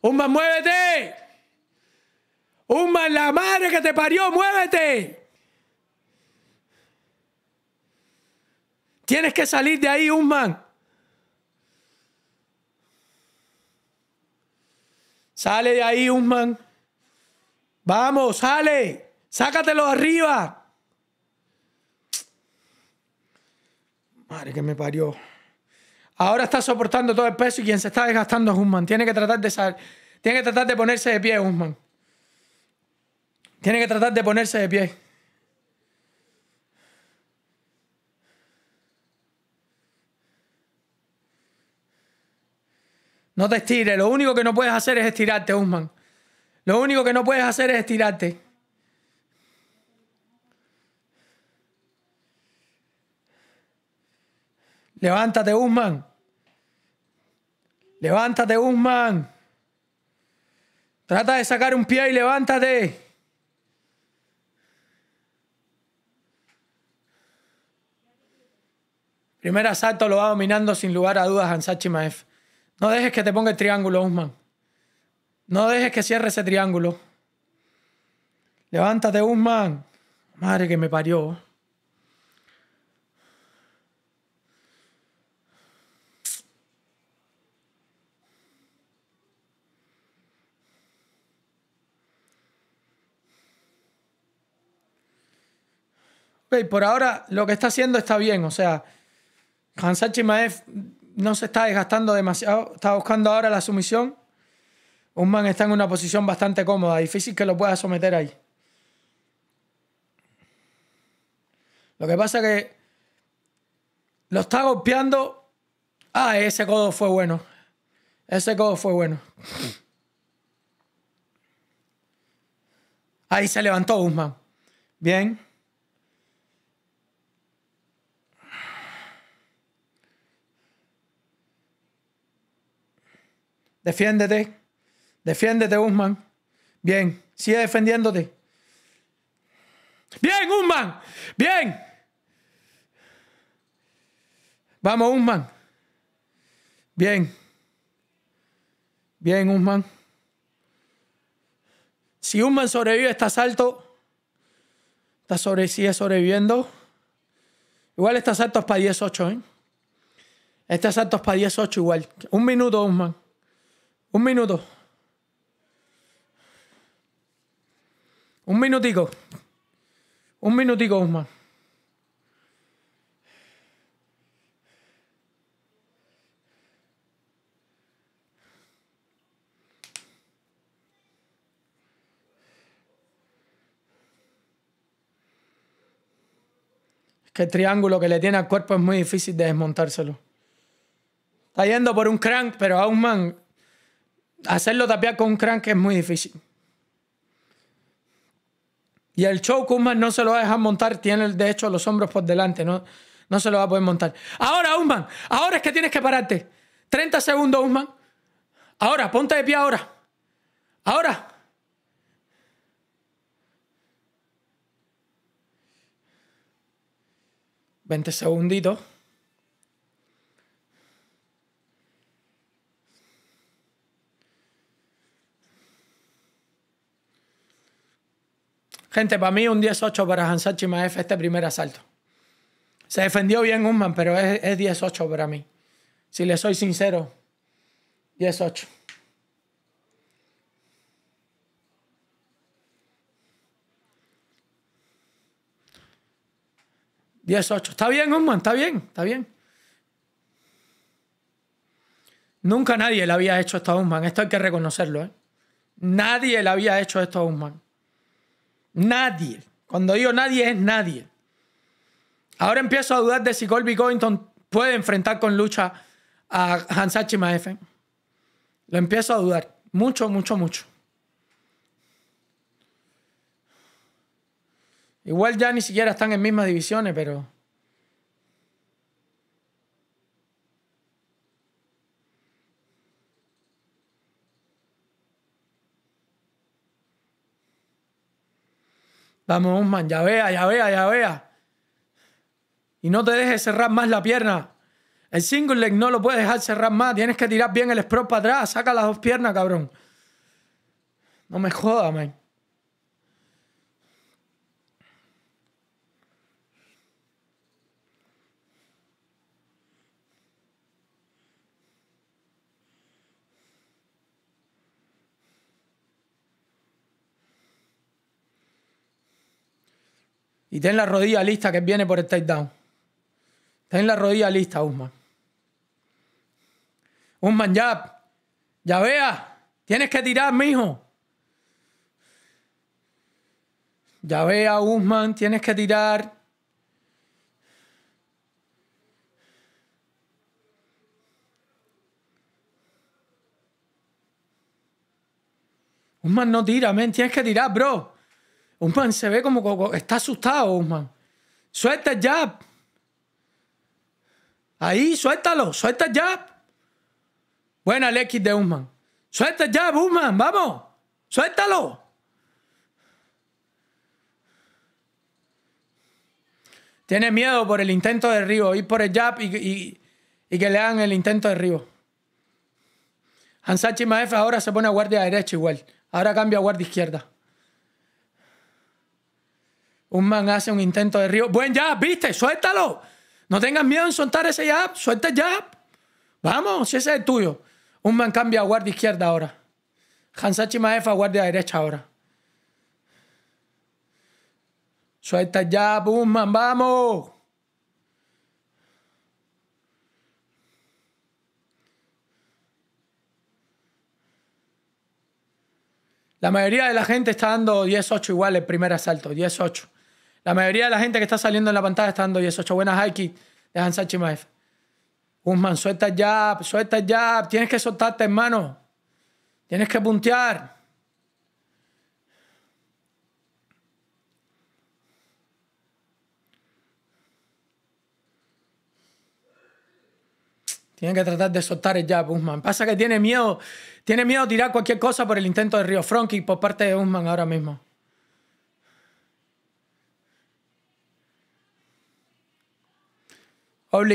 Usman, muévete. Un la madre que te parió, muévete. Tienes que salir de ahí, un Sale de ahí, un Vamos, sale. Sácatelo arriba. Madre que me parió. Ahora está soportando todo el peso y quien se está desgastando es Usman. Tiene que tratar de salir, Tiene que tratar de ponerse de pie, Usman. Tiene que tratar de ponerse de pie. No te estires. Lo único que no puedes hacer es estirarte, Usman. Lo único que no puedes hacer es estirarte. Levántate, Usman. Levántate, Usman. Trata de sacar un pie y levántate. Primer asalto lo va dominando sin lugar a dudas Hansachi Maev. No dejes que te ponga el triángulo, Usman. No dejes que cierre ese triángulo. Levántate, Usman. Madre que me parió. por ahora lo que está haciendo está bien, o sea, Hansa no se está desgastando demasiado, está buscando ahora la sumisión. Usman está en una posición bastante cómoda, difícil que lo pueda someter ahí. Lo que pasa es que lo está golpeando. Ah, ese codo fue bueno. Ese codo fue bueno. Ahí se levantó Usman. Bien. Defiéndete. Defiéndete, Usman. Bien, sigue defendiéndote. Bien, Usman! Bien. Vamos, Usman. Bien. Bien, Usman. Si Usman sobrevive a este asalto, está sobre, sigue sobreviviendo. Igual este asalto es para 18, ¿eh? Este asalto es para 18 igual. Un minuto, Usman. Un minuto. Un minutico. Un minutico, es que el triángulo que le tiene al cuerpo es muy difícil de desmontárselo. Está yendo por un crank, pero a un man hacerlo tapear con un crank es muy difícil. Y el show Usman no se lo va a dejar montar, tiene de hecho los hombros por delante, no, no se lo va a poder montar. Ahora, Usman, ahora es que tienes que pararte. 30 segundos, Usman. Ahora, ponte de pie ahora. Ahora. Veinte segunditos. Gente, para mí un 10-8 para Hansar Chimaev este primer asalto. Se defendió bien Usman, pero es, es 8 para mí. Si le soy sincero, 18. 8 Está bien, Usman, está bien, está bien. Nunca nadie le había hecho esto a Usman. Esto hay que reconocerlo, ¿eh? Nadie le había hecho esto a Usman. Nadie. Cuando digo nadie es nadie. Ahora empiezo a dudar de si Colby Covington puede enfrentar con lucha a Hansachi Maefen. Lo empiezo a dudar. Mucho, mucho, mucho. Igual ya ni siquiera están en mismas divisiones, pero Vamos, man, ya vea, ya vea, ya vea. Y no te dejes cerrar más la pierna. El single leg no lo puedes dejar cerrar más. Tienes que tirar bien el sprout para atrás. Saca las dos piernas, cabrón. No me jodas, man. Y ten la rodilla lista que viene por el takedown. Ten la rodilla lista, Usman. Usman, ya. Ya vea. Tienes que tirar, mijo. Ya vea, Usman. Tienes que tirar. Usman no tira, men. Tienes que tirar, bro. Usman se ve como, está asustado, Usman. Suelta el Ahí, suéltalo, suelta el Buena X de Usman. Suelta el jab, Usman, vamos. Suéltalo. Tiene miedo por el intento de Río, ir por el jab y, que le hagan el intento de Río. Hansachi Maef ahora se pone a guardia derecha igual. Ahora cambia a guardia izquierda. Un man hace un intento de río. Buen jab, viste, suéltalo. No tengas miedo en soltar ese jab, suelta el Vamos, si ese es tuyo. Un man cambia a guardia izquierda ahora. Hansachi Maefa guardia derecha ahora. Suelta el jab, vamos. La mayoría de la gente está dando 10-8 igual el primer asalto, 10-8. La mayoría de la gente que está saliendo en la pantalla está dando y buenas Haiki de Hansa Chimaev. Usman, suelta ya, suelta ya. Tienes que soltarte, hermano. Tienes que puntear. Tienes que tratar de soltar el jab, Usman. Pasa que tiene miedo. Tiene miedo tirar cualquier cosa por el intento de Río Fronky por parte de Usman ahora mismo.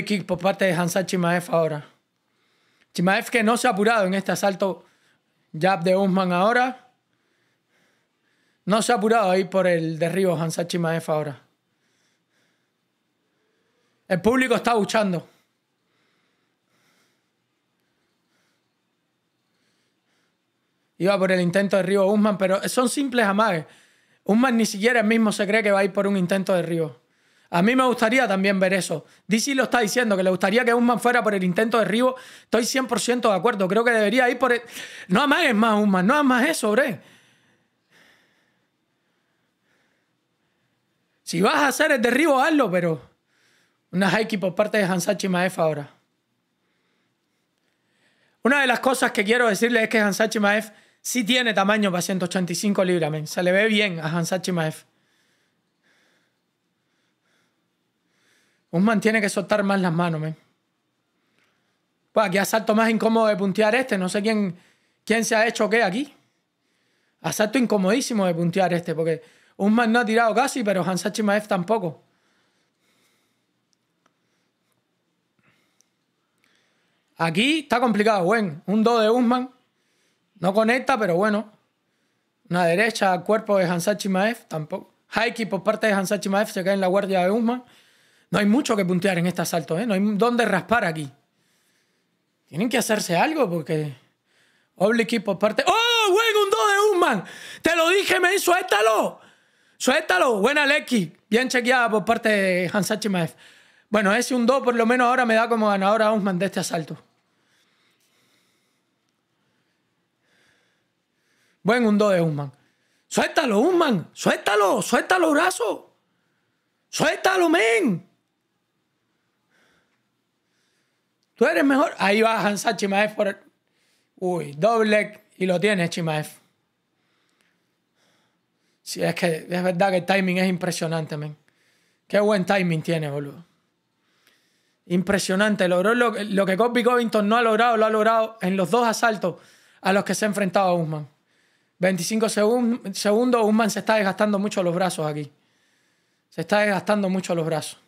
Kick por parte de Hansa Chimaev ahora. Chimaev que no se ha apurado en este asalto jab de Usman ahora. No se ha apurado ahí por el derribo Hansa Chimaev ahora. El público está luchando. Iba por el intento de derribo Usman, pero son simples amagues. Usman ni siquiera el mismo se cree que va a ir por un intento de derribo. A mí me gustaría también ver eso. DC lo está diciendo, que le gustaría que Usman fuera por el intento de ribo. Estoy 100% de acuerdo. Creo que debería ir por el... No es más, Usman. No más eso, hombre. Si vas a hacer el derribo, hazlo, pero... Una haiki por parte de Hansachi Maef ahora. Una de las cosas que quiero decirle es que Hansachi Maef sí tiene tamaño para 185 libras, Se le ve bien a Hansachi Maef. Usman tiene que soltar más las manos, men. Pues aquí asalto más incómodo de puntear este. No sé quién, quién se ha hecho qué aquí. Asalto incomodísimo de puntear este, porque Usman no ha tirado casi, pero Hansachi Maef tampoco. Aquí está complicado, buen. Un 2 de Usman. No conecta, pero bueno. Una derecha al cuerpo de Hansa Maef. tampoco. Haiki por parte de Hansachi Maef se cae en la guardia de Usman. No hay mucho que puntear en este asalto, ¿eh? No hay dónde raspar aquí. Tienen que hacerse algo porque... oblique por parte... ¡Oh! ¡Buen un 2 de Usman! ¡Te lo dije, men! ¡Suéltalo! ¡Suéltalo! Buena Lecky! Bien chequeada por parte de Hansachi Maev. Bueno, ese un 2 por lo menos ahora me da como ganador a Usman de este asalto. Buen un 2 de Usman. ¡Suéltalo, Usman! ¡Suéltalo! ¡Suéltalo, brazo! ¡Suéltalo, men! Tú eres mejor. Ahí va Hansa Chimaev por Uy, doble y lo tienes, Chimaev. Sí, es que es verdad que el timing es impresionante, men. Qué buen timing tiene, boludo. Impresionante. Logró lo, lo que Copy Covington no ha logrado, lo ha logrado en los dos asaltos a los que se ha enfrentado a Usman. 25 segundos, Usman se está desgastando mucho los brazos aquí. Se está desgastando mucho los brazos.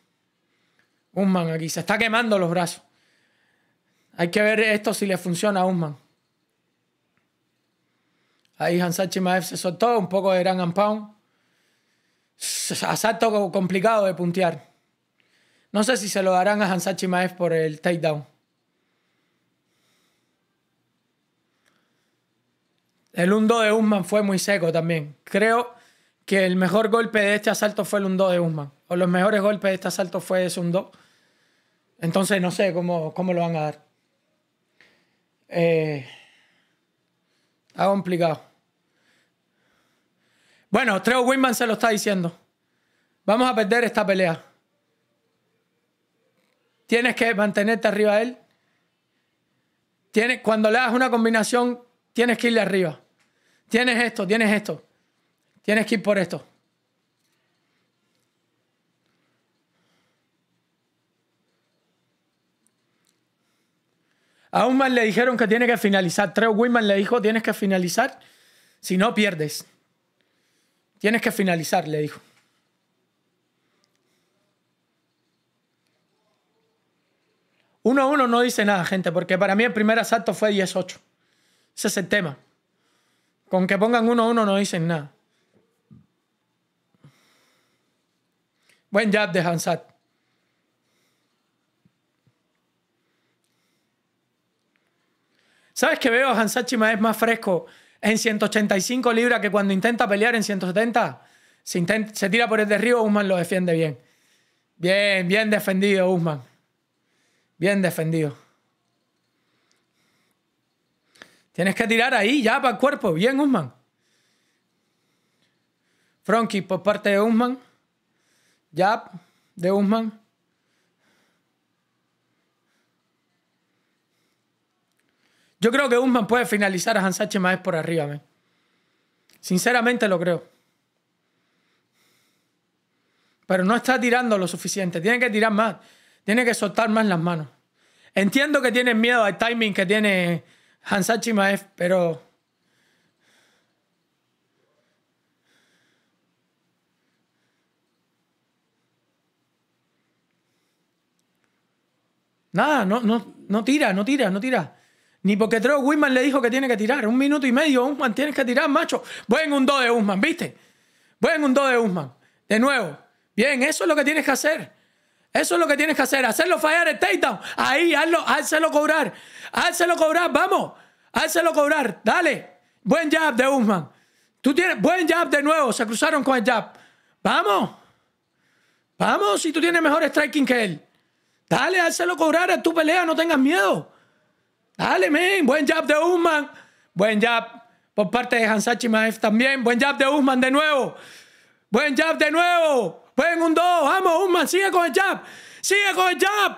Usman aquí, se está quemando los brazos. Hay que ver esto si le funciona a Usman. Ahí Hansachi se soltó, un poco de gran ampón. Asalto complicado de puntear. No sé si se lo darán a Hansachi por el takedown. El 1 de Usman fue muy seco también. Creo que el mejor golpe de este asalto fue el 1 de Usman. O los mejores golpes de este asalto fue ese undo Entonces no sé cómo, cómo lo van a dar. Eh, está complicado. Bueno, Trevor Winman se lo está diciendo. Vamos a perder esta pelea. Tienes que mantenerte arriba de él. Tienes, cuando le das una combinación, tienes que irle arriba. Tienes esto, tienes esto. Tienes que ir por esto. aún más le dijeron que tiene que finalizar. Treo Wiman le dijo, tienes que finalizar. Si no, pierdes. Tienes que finalizar, le dijo. Uno a uno no dice nada, gente, porque para mí el primer asalto fue 18. Ese es el tema. Con que pongan uno a uno no dicen nada. Buen jab de Hansat. ¿Sabes que veo a Hansachi es más fresco en 185 libras que cuando intenta pelear en 170? Se, tira por el derribo, Usman lo defiende bien. Bien, bien defendido, Usman. Bien defendido. Tienes que tirar ahí ya para el cuerpo. Bien, Usman. Fronky por parte de Usman. Jab de Usman. Yo creo que Usman puede finalizar a Hansache Maez por arriba, Sinceramente lo creo. Pero no está tirando lo suficiente. Tiene que tirar más. Tiene que soltar más las manos. Entiendo que tienen miedo al timing que tiene Hansachi Maez, pero. Nada, no, no, no tira, no tira, no tira. Ni porque Trevor Whitman le dijo que tiene que tirar. Un minuto y medio, Usman, tienes que tirar, macho. Buen un do de Usman, ¿viste? Buen un do de Usman. De nuevo. Bien, eso es lo que tienes que hacer. Eso es lo que tienes que hacer. Hacerlo fallar el takedown. Ahí, hazlo, házelo cobrar. Házelo cobrar, vamos. Házelo cobrar. Dale. Buen jab de Usman. Tú tienes buen jab de nuevo. Se cruzaron con el jab. Vamos. Vamos, si tú tienes mejor striking que él. Dale, házelo cobrar a tu pelea, no tengas miedo. Dale, men. Buen jab de Usman. Buen jab por parte de Hansachi Maef también. Buen jab de Usman de nuevo. Buen jab de nuevo. Buen un dos. Vamos, Usman. Sigue con el jab. Sigue con el jab.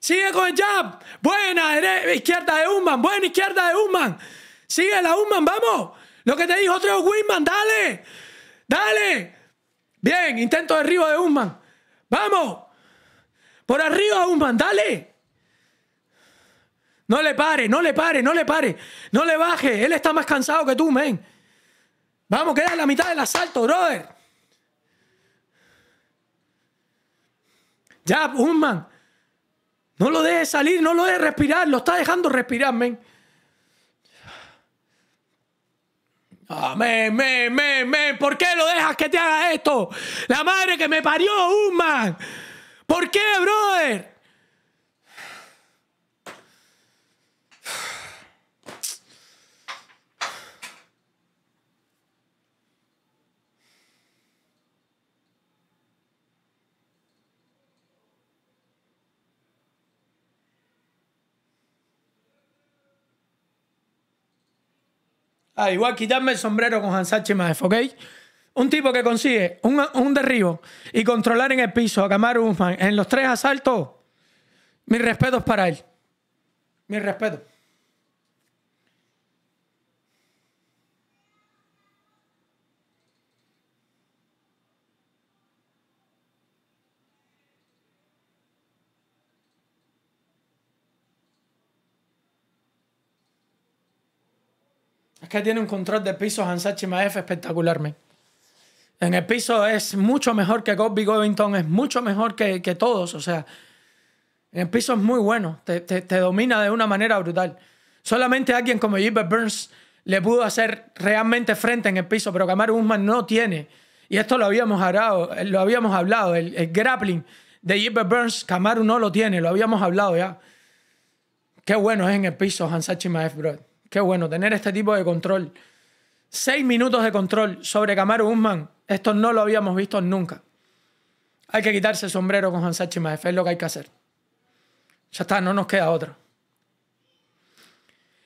Sigue con el jab. Buena izquierda de Usman. Buena izquierda de Usman. Sigue la Usman. Vamos. Lo que te dijo otro Winman. Dale. Dale. Bien. Intento de arriba de Usman. Vamos. Por arriba, Usman. Dale. No le pare, no le pare, no le pare. No le baje. Él está más cansado que tú, men. Vamos, queda la mitad del asalto, brother. Ya, Human. No lo dejes salir, no lo dejes respirar. Lo está dejando respirar, men. Amén, ah, men, men, men. ¿Por qué lo dejas que te haga esto? La madre que me parió, Human. ¿Por qué, brother? Ah, igual quitarme el sombrero con Hansachi Maef, ¿ok? Un tipo que consigue un, un, derribo y controlar en el piso a Kamaru Usman en los tres asaltos, mis respetos para él. Mis respetos. que tiene un control de pisos Maef espectacular, espectacularmente. En el piso es mucho mejor que Kobe Covington, es mucho mejor que, que, todos. O sea, en el piso es muy bueno, te, domina de una manera brutal. Solamente alguien como Gilbert Burns le pudo hacer realmente frente en el piso, pero Kamaru Usman no tiene. Y esto lo habíamos hablado, lo habíamos hablado el, grappling de Gilbert Burns, Kamaru no lo tiene, lo habíamos hablado ya. Qué bueno es en el piso Hansachi Maef, bro. Qué bueno tener este tipo de control. Seis minutos de control sobre Camaro Usman Esto no lo habíamos visto nunca. Hay que quitarse el sombrero con Juan Sánchez es lo que hay que hacer. Ya está, no nos queda otro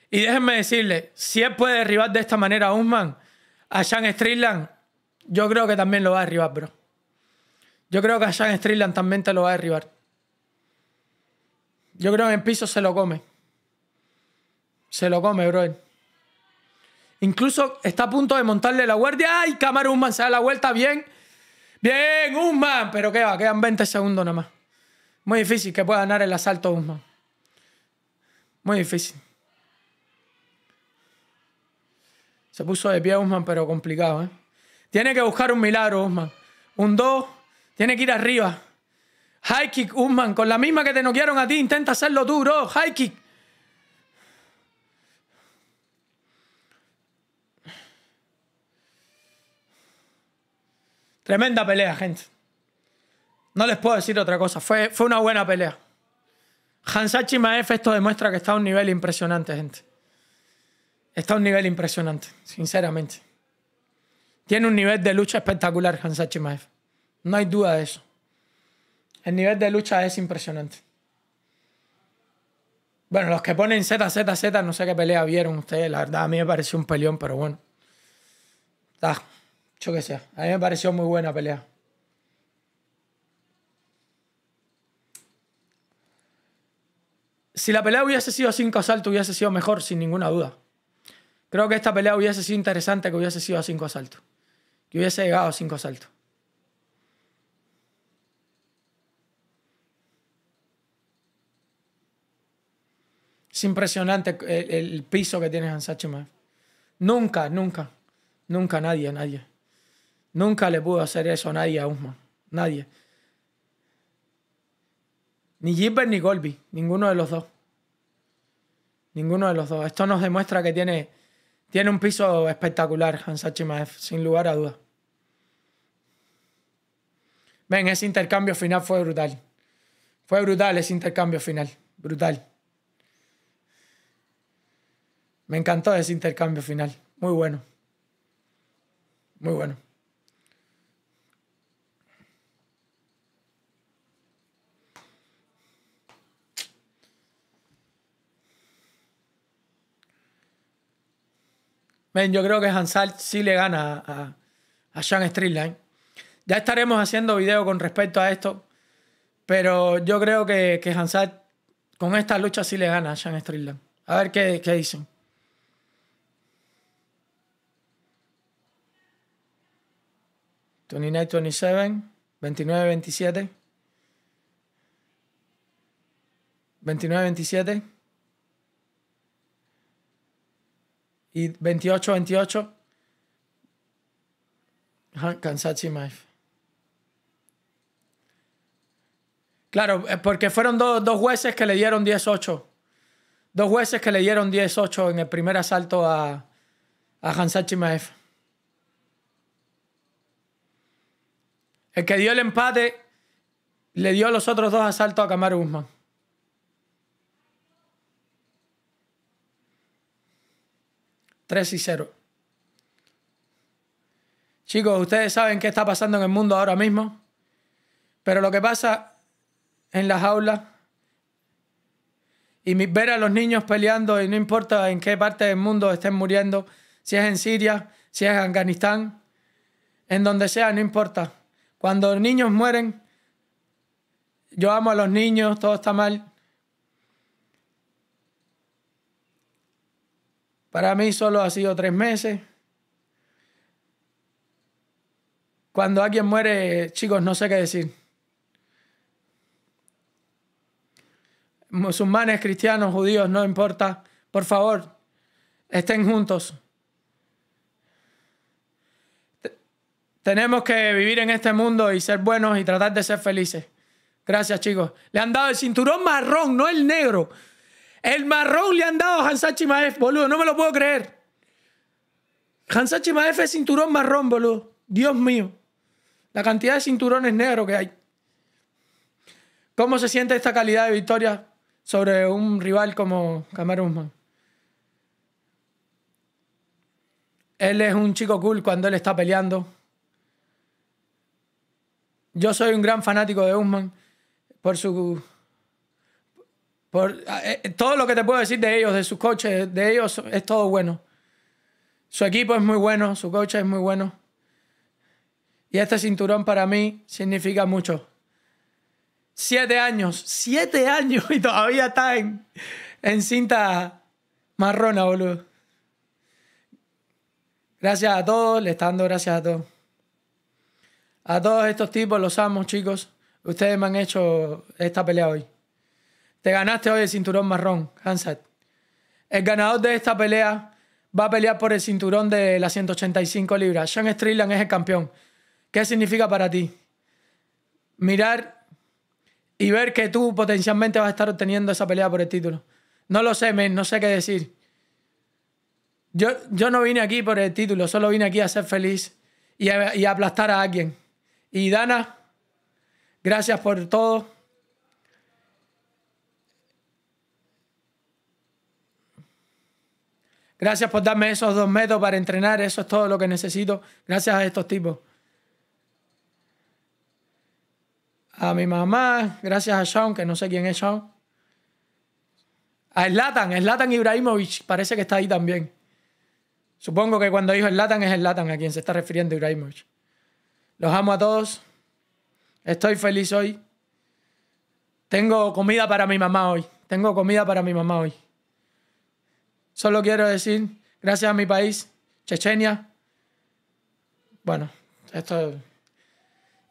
Y déjenme decirle, si él puede derribar de esta manera a Usman a Sean Strickland, yo creo que también lo va a derribar, bro. Yo creo que a Sean Strickland también te lo va a derribar. Yo creo que en piso se lo come. Se lo come, bro. Incluso está a punto de montarle la guardia. ¡Ay, cámara Usman! Se da la vuelta bien. Bien, Usman. Pero qué va, quedan 20 segundos nada más. Muy difícil que pueda ganar el asalto Usman. Muy difícil. Se puso de pie Usman, pero complicado, ¿eh? Tiene que buscar un milagro, Usman. Un 2. Tiene que ir arriba. High kick, Usman. Con la misma que te noquearon a ti, intenta hacerlo tú, bro. High kick. Tremenda pelea, gente. No les puedo decir otra cosa. Fue, fue una buena pelea. Hansachi Maef, esto demuestra que está a un nivel impresionante, gente. Está a un nivel impresionante, sinceramente. Tiene un nivel de lucha espectacular, Hansachi Maef. No hay duda de eso. El nivel de lucha es impresionante. Bueno, los que ponen ZZZ, no sé qué pelea vieron ustedes. La verdad, a mí me pareció un peleón, pero bueno. Yo qué sé, a mí me pareció muy buena pelea. Si la pelea hubiese sido cinco asaltos, hubiese sido mejor, sin ninguna duda. Creo que esta pelea hubiese sido interesante que hubiese sido a cinco asaltos. Que hubiese llegado a cinco asaltos. Es impresionante el, piso que tiene más. Nunca, nunca, nunca nadie, nadie. Nunca le pudo hacer eso a nadie a Usman. Nadie. Ni Gilbert ni Golby. Ninguno de los dos. Ninguno de los dos. Esto nos demuestra que tiene, tiene un piso espectacular Hans Chimaev, sin lugar a dudas. Ven, ese intercambio final fue brutal. Fue brutal ese intercambio final. Brutal. Me encantó ese intercambio final. Muy bueno. Muy bueno. Ven, yo creo que Hansard sí le gana a, a, Sean Streetline. Ya estaremos haciendo video con respecto a esto, pero yo creo que, Hansard con esta lucha sí le gana a Sean Streetline. A ver qué, qué dicen. ¿29-27? 29-27. 29-27. Y 28, 28. Kansachi Claro, eh, porque fueron dos jueces que le dieron 10-8. Dos jueces que le dieron 10-8 en el primer asalto a, a Hansachi Maef. El que dio el empate le dio los otros dos asaltos a Kamaru Usman. 3 y 0. Chicos, ustedes saben qué está pasando en el mundo ahora mismo, pero lo que pasa en las aulas y ver a los niños peleando y no importa en qué parte del mundo estén muriendo, si es en Siria, si es en Afganistán, en donde sea, no importa. Cuando los niños mueren, yo amo a los niños, todo está mal, Para mí solo ha sido tres meses. Cuando alguien muere, chicos, no sé qué decir. Musulmanes, cristianos, judíos, no importa. Por favor, estén juntos. tenemos que vivir en este mundo y ser buenos y tratar de ser felices. Gracias, chicos. Le han dado el cinturón marrón, no el negro. El marrón le han dado a Hansachi Maef, boludo. No me lo puedo creer. Hansachi Maef es cinturón marrón, boludo. Dios mío. La cantidad de cinturones negros que hay. ¿Cómo se siente esta calidad de victoria sobre un rival como Kamaru Usman? Él es un chico cool cuando él está peleando. Yo soy un gran fanático de Usman por su por, ah, eh, eh, todo lo que te puedo decir de ellos, de sus coches, de ellos, es todo bueno. Su equipo es muy bueno, su coche es muy bueno. Y este cinturón para mí significa mucho. Siete años, siete años y todavía está en, cinta marrona, boludo. Gracias a todos, le están dando gracias a todos. A todos estos tipos los amos chicos. Ustedes me han hecho esta pelea hoy. Te ganaste hoy el cinturón marrón, Hanset. El ganador de esta pelea va a pelear por el cinturón de las 185 libras. Sean Strickland es el campeón. ¿Qué significa para ti? Mirar y ver que tú potencialmente vas a estar obteniendo esa pelea por el título. No lo sé, men, no sé qué decir. Yo, yo no vine aquí por el título, solo vine aquí a ser feliz y y aplastar a alguien. Y Dana, gracias por todo. Gracias por darme esos dos métodos para entrenar. Eso es todo lo que necesito. Gracias a estos tipos. A mi mamá. Gracias a Sean, que no sé quién es Sean. A Elatan. Elatan Ibrahimovic. Parece que está ahí también. Supongo que cuando dijo Elatan es Elatan a quien se está refiriendo Ibrahimovic. Los amo a todos. Estoy feliz hoy. Tengo comida para mi mamá hoy. Tengo comida para mi mamá hoy. Solo quiero decir gracias a mi país, Chechenia. Bueno, esto es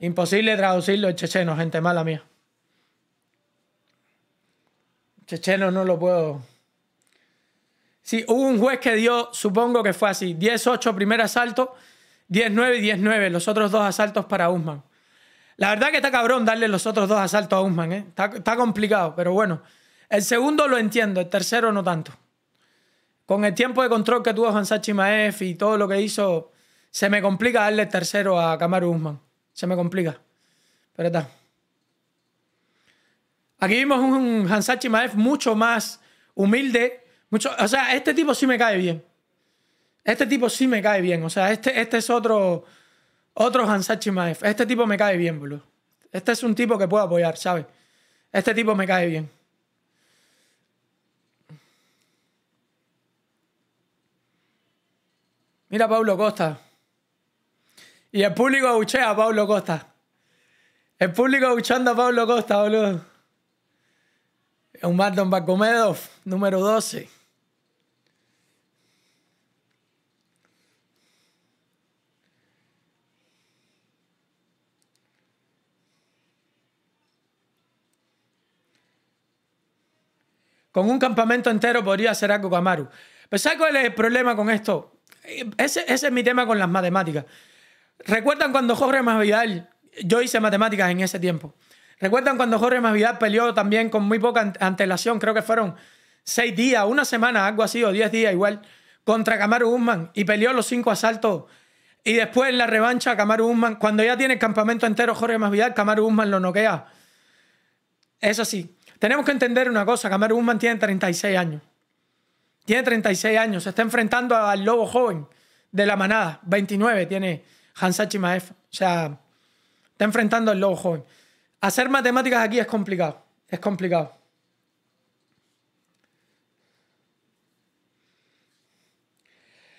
imposible traducirlo en checheno, gente mala mía. Checheno no lo puedo. Sí, hubo un juez que dio, supongo que fue así, 18 primer asalto, 19 y 19, los otros dos asaltos para Usman. La verdad que está cabrón darle los otros dos asaltos a Usman, ¿eh? está complicado, pero bueno. El segundo lo entiendo, el tercero no tanto con el tiempo de control que tuvo Hansachi Maef y todo lo que hizo, se me complica darle el tercero a Kamaru Usman. Se me complica. Pero está. Aquí vimos un Hansachi Maef mucho más humilde. Mucho, o sea, este tipo sí me cae bien. Este tipo sí me cae bien. O sea, este, este es otro, otro Hansa Este tipo me cae bien, boludo. Este es un tipo que puedo apoyar, ¿sabes? Este tipo me cae bien. Mira Pablo Costa. Y el público abuchea a Pablo Costa. El público abuchando a Pablo Costa, boludo. Un Marton Bakomedov, número 12. Con un campamento entero podría ser algo Camaru. Pero ¿sabes cuál es el problema con esto? Ese, es mi tema con las matemáticas. ¿Recuerdan cuando Jorge Masvidal, yo hice matemáticas en ese tiempo? ¿Recuerdan cuando Jorge Masvidal peleó también con muy poca antelación? Creo que fueron seis días, una semana, algo así, o diez días igual, contra Camaro Guzmán y peleó los cinco asaltos. Y después en la revancha, Camaro Guzmán, cuando ya tiene el campamento entero Jorge Masvidal, Camaro Guzmán lo noquea. Eso sí, tenemos que entender una cosa, Camaro Guzmán tiene 36 años. Tiene 36 años, se está enfrentando al lobo joven de la manada. 29 tiene Hansachi Chimaev. O sea, está enfrentando al lobo joven. Hacer matemáticas aquí es complicado. Es complicado.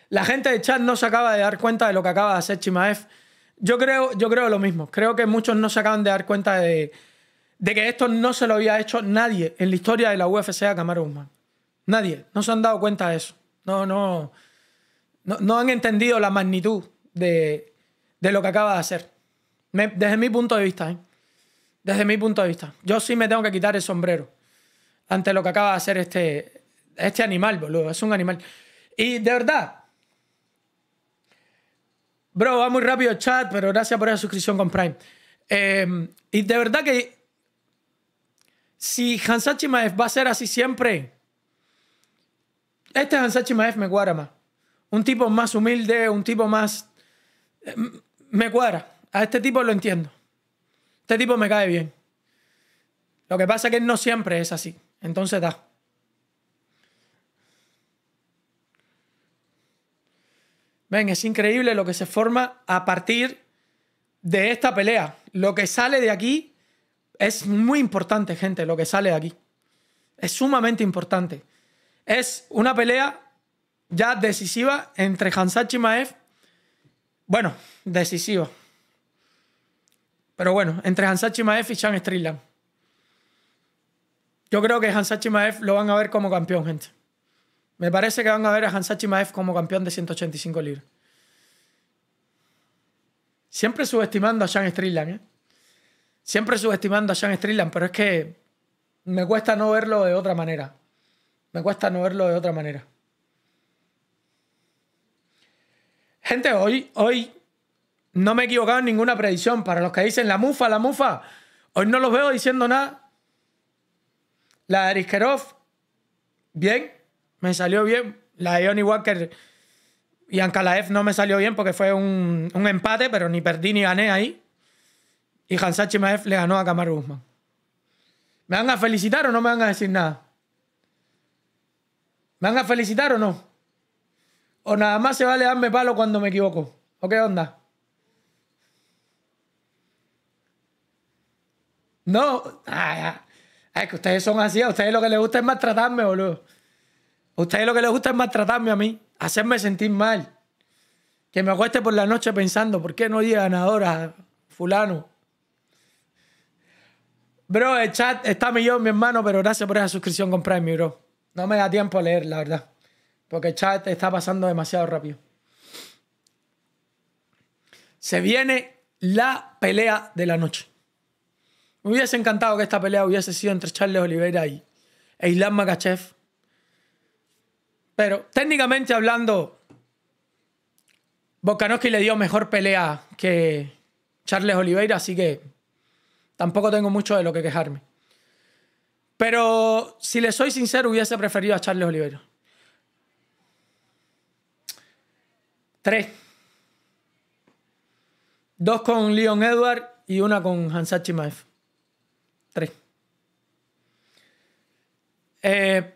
La gente de chat no se acaba de dar cuenta de lo que acaba de hacer Chimaev. Yo creo, yo creo lo mismo. Creo que muchos no se acaban de dar cuenta de, de que esto no se lo había hecho nadie en la historia de la UFC a Camaro Nadie. No se han dado cuenta de eso. No, no. No, han entendido la magnitud de, lo que acaba de hacer. desde mi punto de vista, ¿eh? Desde mi punto de vista. Yo sí me tengo que quitar el sombrero ante lo que acaba de hacer este, este animal, boludo. Es un animal. Y de verdad. Bro, va muy rápido el chat, pero gracias por la suscripción con Prime. Em, y de verdad que si Hansachi va a ser así siempre, este es Ansachi Maef me más. Un tipo más humilde, un tipo más... Eh, me cuadra. A este tipo lo entiendo. Este tipo me cae bien. Lo que pasa es que no siempre es así. Entonces da. Ven, es increíble lo que se forma a partir de esta pelea. Lo que sale de aquí es muy importante, gente, lo que sale de aquí. Es sumamente importante. Es una pelea ya decisiva entre Hansachi y Bueno, decisiva. Pero bueno, entre Hansachi Maef y Sean Strickland. Yo creo que Hansachi Maef lo van a ver como campeón, gente. Me parece que van a ver a Hansachi Maef como campeón de 185 libras. Siempre subestimando a Sean Strickland, ¿eh? Siempre subestimando a Sean Strickland, pero es que me cuesta no verlo de otra manera. Me cuesta no verlo de otra manera. Gente, hoy, hoy no me he equivocado en ninguna predicción. Para los que dicen la mufa, la mufa, hoy no los veo diciendo nada. La de Arisquerov, bien, me salió bien. La de Johnny Walker y Ankalaev no me salió bien porque fue un, empate, pero ni perdí ni gané ahí. Y Hansachi Maev le ganó a Kamar Guzmán. ¿Me van a felicitar o no me van a decir nada? ¿Me van a felicitar o no? ¿O nada más se vale darme palo cuando me equivoco? ¿O qué onda? No. Ah, ah, es que ustedes son así. A ustedes lo que les gusta es maltratarme, boludo. A ustedes lo que les gusta es maltratarme a mí. Hacerme sentir mal. Que me acueste por la noche pensando, ¿por qué no di ganadora, fulano? Bro, el chat está millón, mi hermano, pero gracias por esa suscripción con Prime, bro. No me da tiempo a leer, la verdad. Porque el chat está pasando demasiado rápido. Se viene la pelea de la noche. Me hubiese encantado que esta pelea hubiese sido entre Charles Oliveira y e Islam Makachev. Pero técnicamente hablando, Volkanovski le dio mejor pelea que Charles Oliveira, así que tampoco tengo mucho de lo que quejarme. Pero si le soy sincero, hubiese preferido a Charles Oliveira. Tres. Dos con Leon Edward y una con Hansachi Maef. Tres. Eh,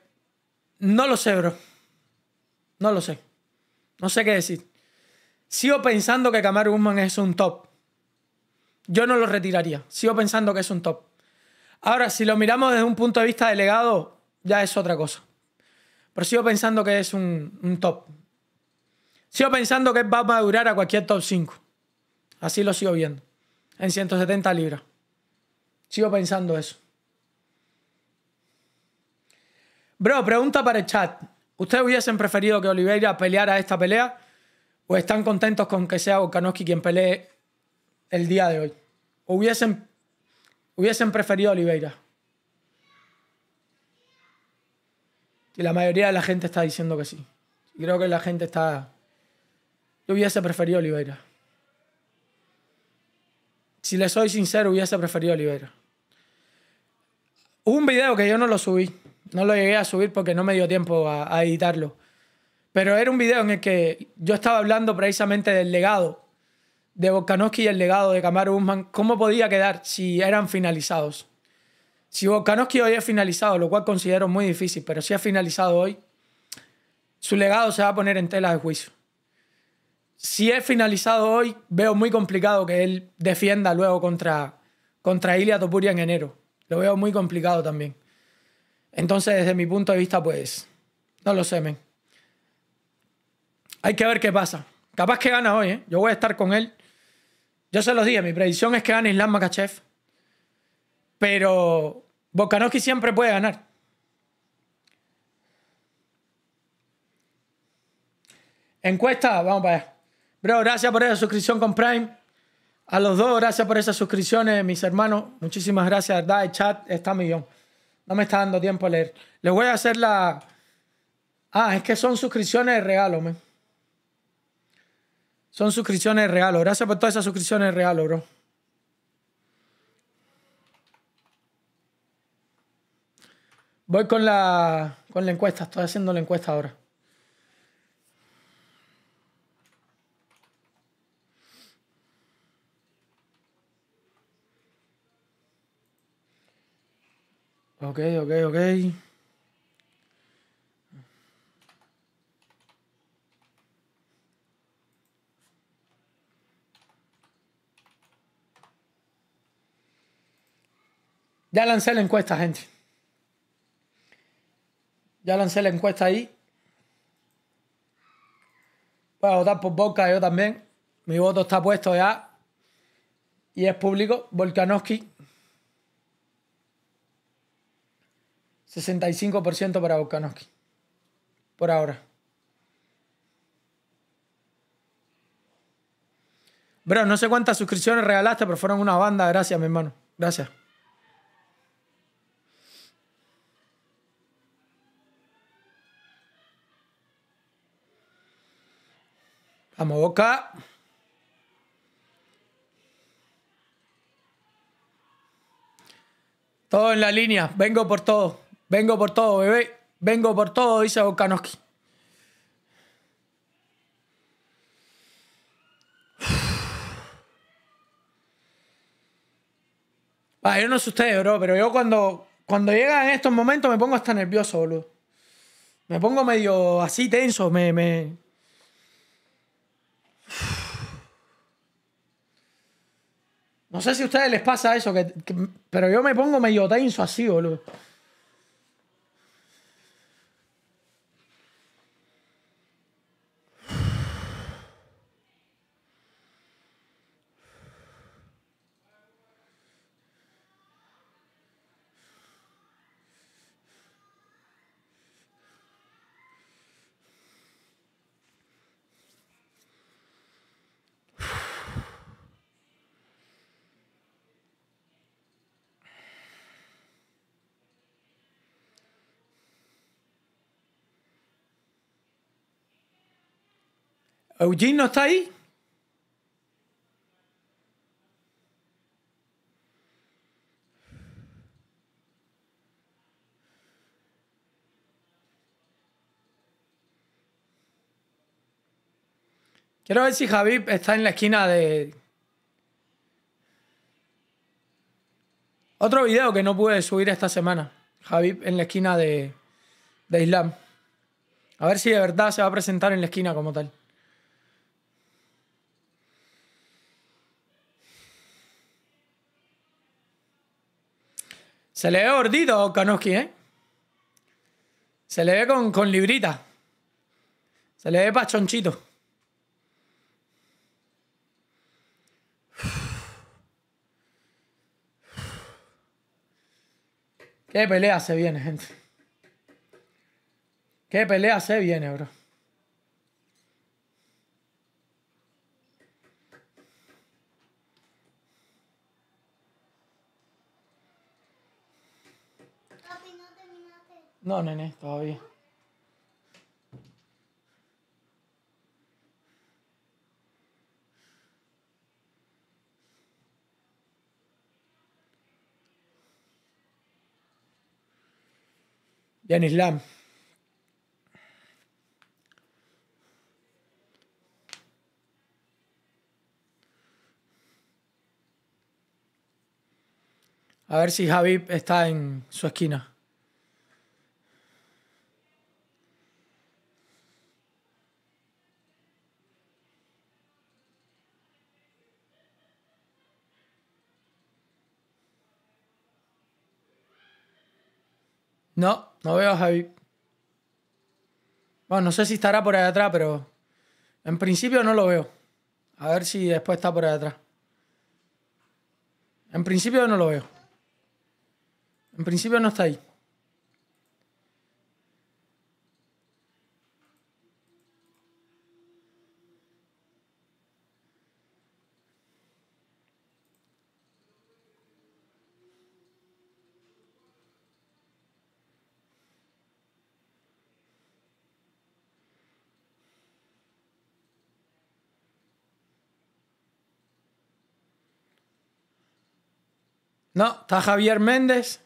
no lo sé, bro. No lo sé. No sé qué decir. Sigo pensando que Camar Guzmán es un top. Yo no lo retiraría. Sigo pensando que es un top. Ahora, si lo miramos desde un punto de vista delegado, ya es otra cosa. Pero sigo pensando que es un, top. Sigo pensando que va a madurar a cualquier top 5. Así lo sigo viendo. En 170 libras. Sigo pensando eso. Bro, pregunta para el chat. ¿Ustedes hubiesen preferido que Oliveira peleara esta pelea? ¿O están contentos con que sea Volkanovski quien pelee el día de hoy? ¿O hubiesen hubiesen preferido Oliveira. Y la mayoría de la gente está diciendo que sí. Creo que la gente está... Yo hubiese preferido Oliveira. Si le soy sincero, hubiese preferido Oliveira. Hubo un video que yo no lo subí. No lo llegué a subir porque no me dio tiempo a, a editarlo. Pero era un video en el que yo estaba hablando precisamente del legado de Volkanovski y el legado de Kamaru Usman, ¿cómo podía quedar si eran finalizados? Si Volkanovski hoy es finalizado, lo cual considero muy difícil, pero si es finalizado hoy, su legado se va a poner en tela de juicio. Si es finalizado hoy, veo muy complicado que él defienda luego contra, contra Ilia Topuria en enero. Lo veo muy complicado también. Entonces, desde mi punto de vista, pues, no lo sé, men. Hay que ver qué pasa. Capaz que gana hoy, ¿eh? Yo voy a estar con él. Yo se los dije, mi predicción es que gane Islam Makachev. Pero Volkanovski siempre puede ganar. Encuesta, vamos para allá. Bro, gracias por esa suscripción con Prime. A los dos, gracias por esas suscripciones, mis hermanos. Muchísimas gracias, ¿verdad? El chat está millón. No me está dando tiempo a leer. Les voy a hacer la. Ah, es que son suscripciones de regalo, ¿me? Son suscripciones regalo. Gracias por todas esas suscripciones regalo, bro. Voy con la, con la encuesta. Estoy haciendo la encuesta ahora. Ok, ok, ok. Ya lancé la encuesta, gente. Ya lancé la encuesta ahí. Voy a votar por Boca yo también. Mi voto está puesto ya. Y es público. Volkanovski. 65% para Volkanovski. Por ahora. Bro, no sé cuántas suscripciones regalaste, pero fueron una banda. Gracias, mi hermano. Gracias. Vamos, Boca. Todo en la línea. Vengo por todo. Vengo por todo, bebé. Vengo por todo, dice Bokanoski. Ah, yo no sé ustedes, bro, pero yo cuando, cuando llegan estos momentos me pongo hasta nervioso, boludo. Me pongo medio así tenso, me, me, No sé si a ustedes les pasa eso, que, pero yo me pongo medio tenso así, boludo. ¿Eugene no está ahí? Quiero ver si Javi está en la esquina de... Otro video que no pude subir esta semana. Javi en la esquina de Islam. A ver si de verdad se va a presentar en la esquina como tal. Se le ve gordito Kanowski, ¿eh? Se le ve con, con librita. Se le ve pachonchito. Qué pelea se viene, gente. Qué pelea se viene, bro. No, nene, todavía. en Islam. A ver si Javi está en su esquina. No, no veo a Javi. Bueno, no sé si estará por allá atrás, pero en principio no lo veo. A ver si después está por allá atrás. En principio no lo veo. En principio no está ahí. No, está Javier Méndez,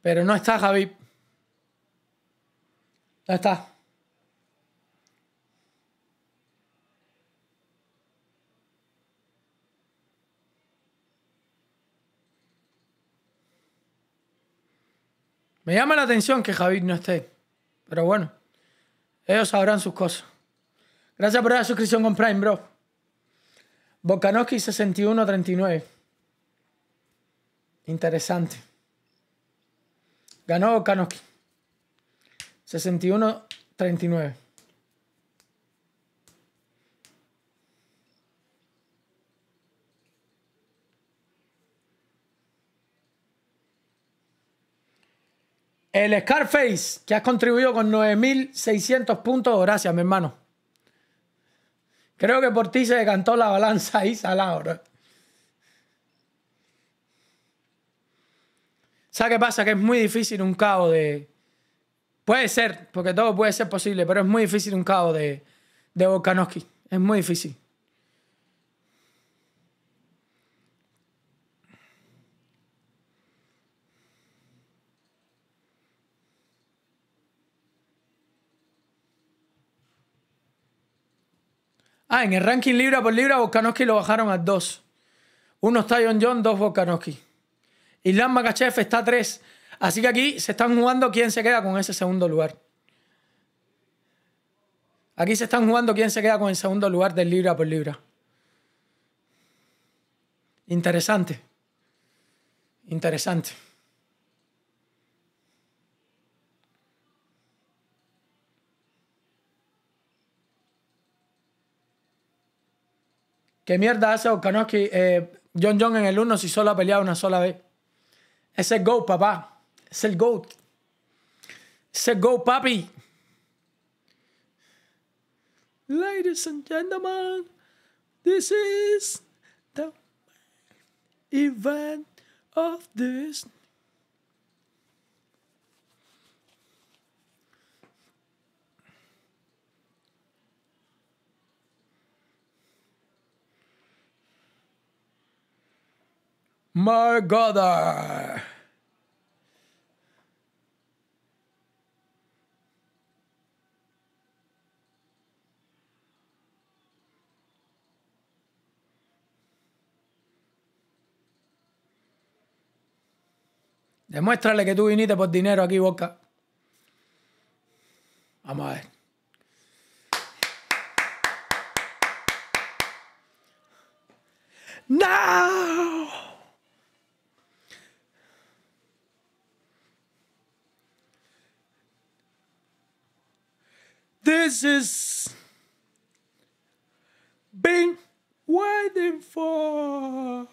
pero no está Javi. No está. Me llama la atención que Javi no esté, pero bueno, ellos sabrán sus cosas. Gracias por la suscripción con Prime, bro. Bocanoski 6139. Interesante. Ganó Kanoki. 61-39. El Scarface, que has contribuido con 9.600 puntos. Gracias, mi hermano. Creo que por ti se decantó la balanza ahí, Salado, ¿Sabes qué pasa? Que es muy difícil un cabo de... Puede ser, porque todo puede ser posible, pero es muy difícil un cabo de, de Volkanovski. Es muy difícil. Ah, en el ranking libra por libra, Volkanovski lo bajaron a dos. Uno está John John, dos Volkanovski. Islam Makachev está a 3. Así que aquí se están jugando quién se queda con ese segundo lugar. Aquí se están jugando quién se queda con el segundo lugar del libra por libra. Interesante. Interesante. ¿Qué mierda hace Okanowski? Eh, John John en el 1 si solo ha peleado una sola vez. Es el GOAT, papá. Es el GOAT. Es el GOAT, papi. Ladies and gentlemen, this is the event of this Margother. Demuéstrale que tú viniste por dinero aquí, Boca. Vamos a ver. ¡No! this is been waiting for.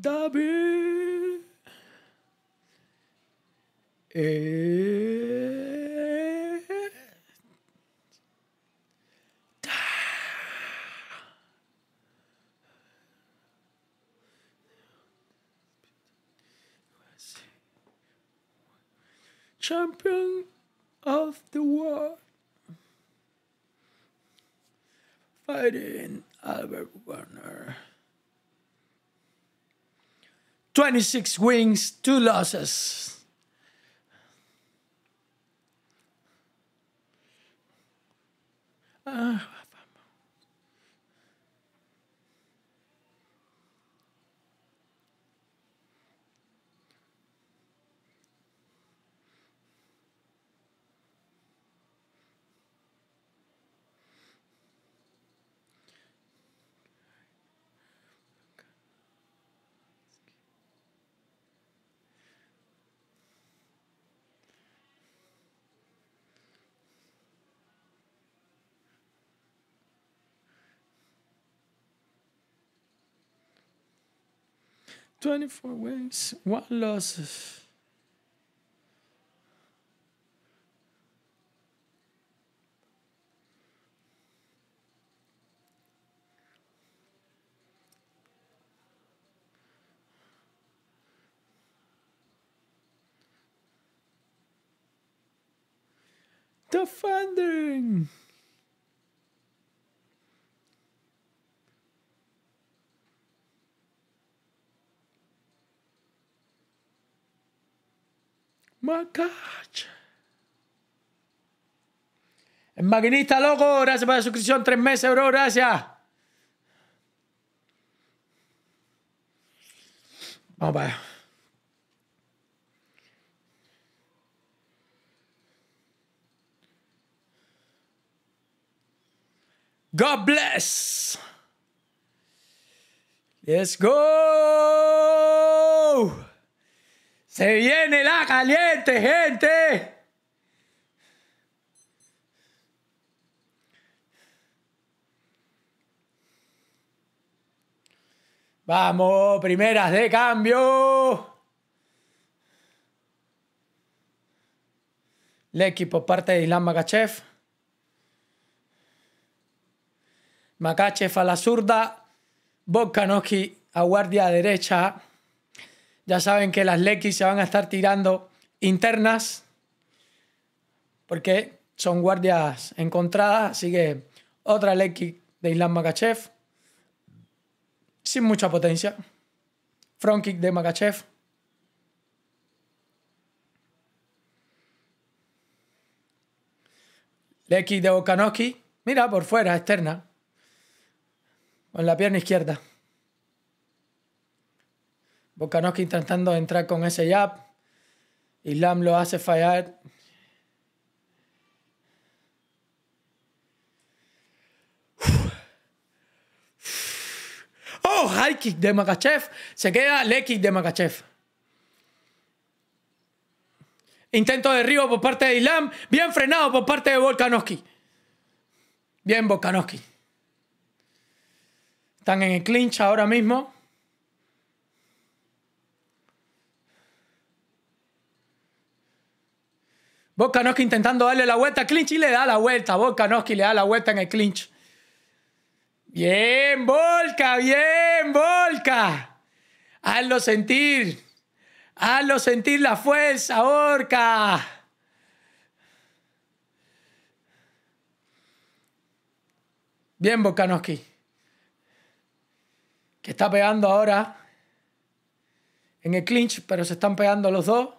W. A. champion of the world, fighting Albert Werner. 26 wins, 2 losses. 24 wins, one loss. The funding. My gosh. El maquinista loco, gracias por la suscripción. Tres meses, bro, gracias. Vamos para allá. God bless. Let's go. Se viene la caliente, gente. Vamos, primeras de cambio. El por parte de Islam Makachev. Makachev a la zurda. Volkanovski a guardia derecha. Ya saben que las lequis se van a estar tirando internas porque son guardias encontradas. Así que otra Leki de Islam Makachev sin mucha potencia. Front de Makachev. Leki de Okanoki. Mira, por fuera, externa. Con la pierna izquierda. Volkanovski intentando entrar con ese jab. Islam lo hace fallar. Oh, high kick de Makachev. Se queda el de Makachev. Intento de derribo por parte de Islam. Bien frenado por parte de Volkanovski. Bien, Volkanovski. Están en el clinch ahora mismo. Volkanovski intentando darle la vuelta clinch y le da la vuelta. Volkanovski le da la vuelta en el clinch. Bien, Volca, bien, Volca. Hazlo sentir. Hazlo sentir la fuerza, Orca. Bien, Volkanovski. Que está pegando ahora en el clinch, pero se están pegando los dos.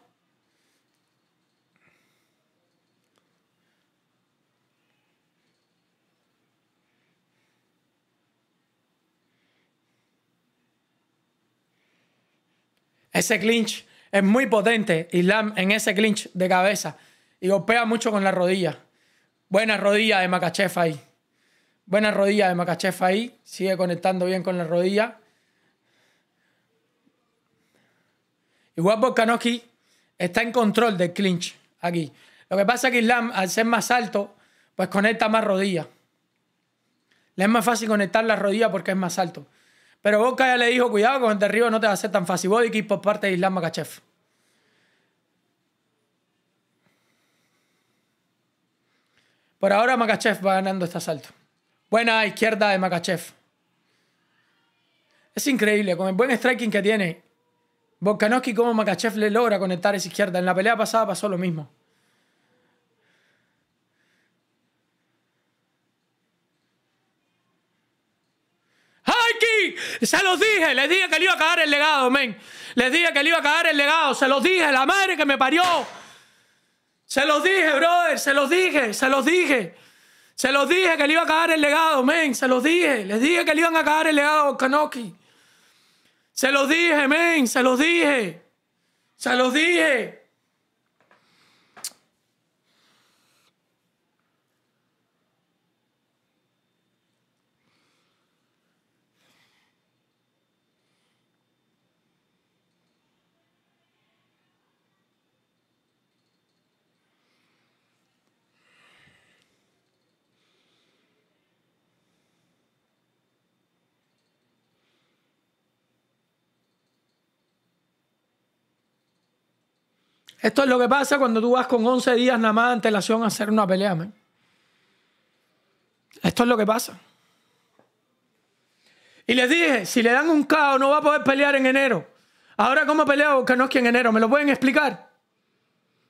Ese clinch es muy potente. Islam en ese clinch de cabeza. Y golpea mucho con la rodilla. Buena rodilla de Makachev ahí. Buena rodilla de Makachev ahí. Sigue conectando bien con la rodilla. Igual Kanoki está en control del clinch aquí. Lo que pasa es que Islam, al ser más alto, pues conecta más rodilla Le es más fácil conectar las rodillas porque es más alto. Pero Bocca ya le dijo, cuidado, con el arriba no te va a hacer tan fácil. Body kick por parte de Islam Makachev. Por ahora Makachev va ganando este asalto. Buena izquierda de Makachev. Es increíble, con el buen striking que tiene. Volkanovski como Makachev le logra conectar esa izquierda. En la pelea pasada pasó lo mismo. Se los dije, les dije que le iba a cagar el legado, men. Les dije que le iba a cagar el legado, se los dije, la madre que me parió. Se los dije, brother, se los dije, se los dije. Se los dije que le iba a cagar el legado, men, se los dije. Les dije que le iban a cagar el legado Kanoki. Se los dije, men, se los dije. Se los dije. Esto es lo que pasa cuando tú vas con 11 días nada más de antelación a hacer una pelea, Esto es lo que pasa. Y les dije, si le dan un caos no va a poder pelear en enero. Ahora, ¿cómo peleo? Que no es que en enero. ¿Me lo pueden explicar?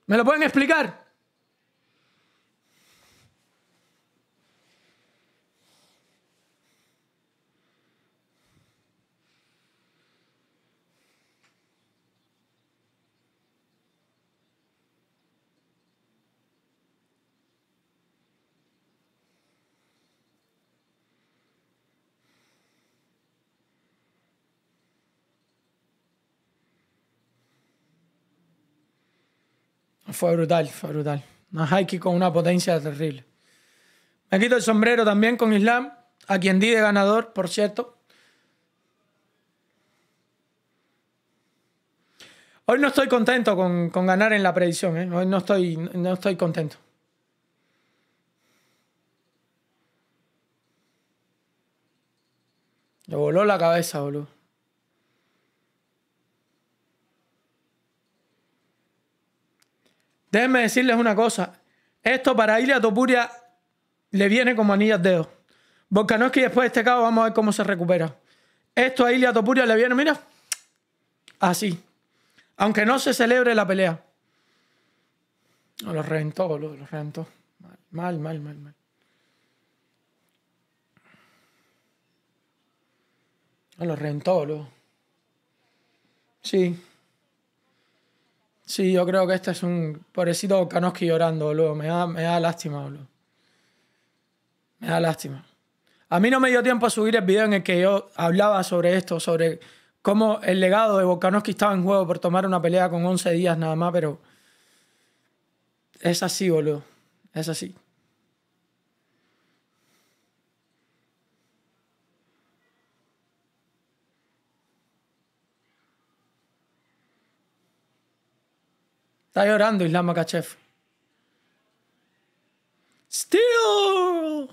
¿Me lo pueden explicar? fue brutal, fue brutal. Una Haiki con una potencia terrible. Me quito el sombrero también con Islam, a quien di de ganador, por cierto. Hoy no estoy contento con, ganar en la predicción, ¿eh? hoy no estoy, no estoy contento. Le voló la cabeza, boludo. Déjenme decirles una cosa. Esto para Ilia Topuria le viene como anillas de es que después de este cabo vamos a ver cómo se recupera. Esto a Ilia Topuria le viene, mira, así. Aunque no se celebre la pelea. No, lo reventó, lo reventó. Mal, mal, mal, mal. lo reventó, lo. Sí, Sí, yo creo que este es un pobrecito Kanoski llorando, boludo. Me da, me da lástima, boludo. Me da lástima. A mí no me dio tiempo a subir el video en el que yo hablaba sobre esto, sobre cómo el legado de Volkanovski estaba en juego por tomar una pelea con 11 días nada más, pero es así, boludo. Es así. Está llorando Islam Makachev. Still.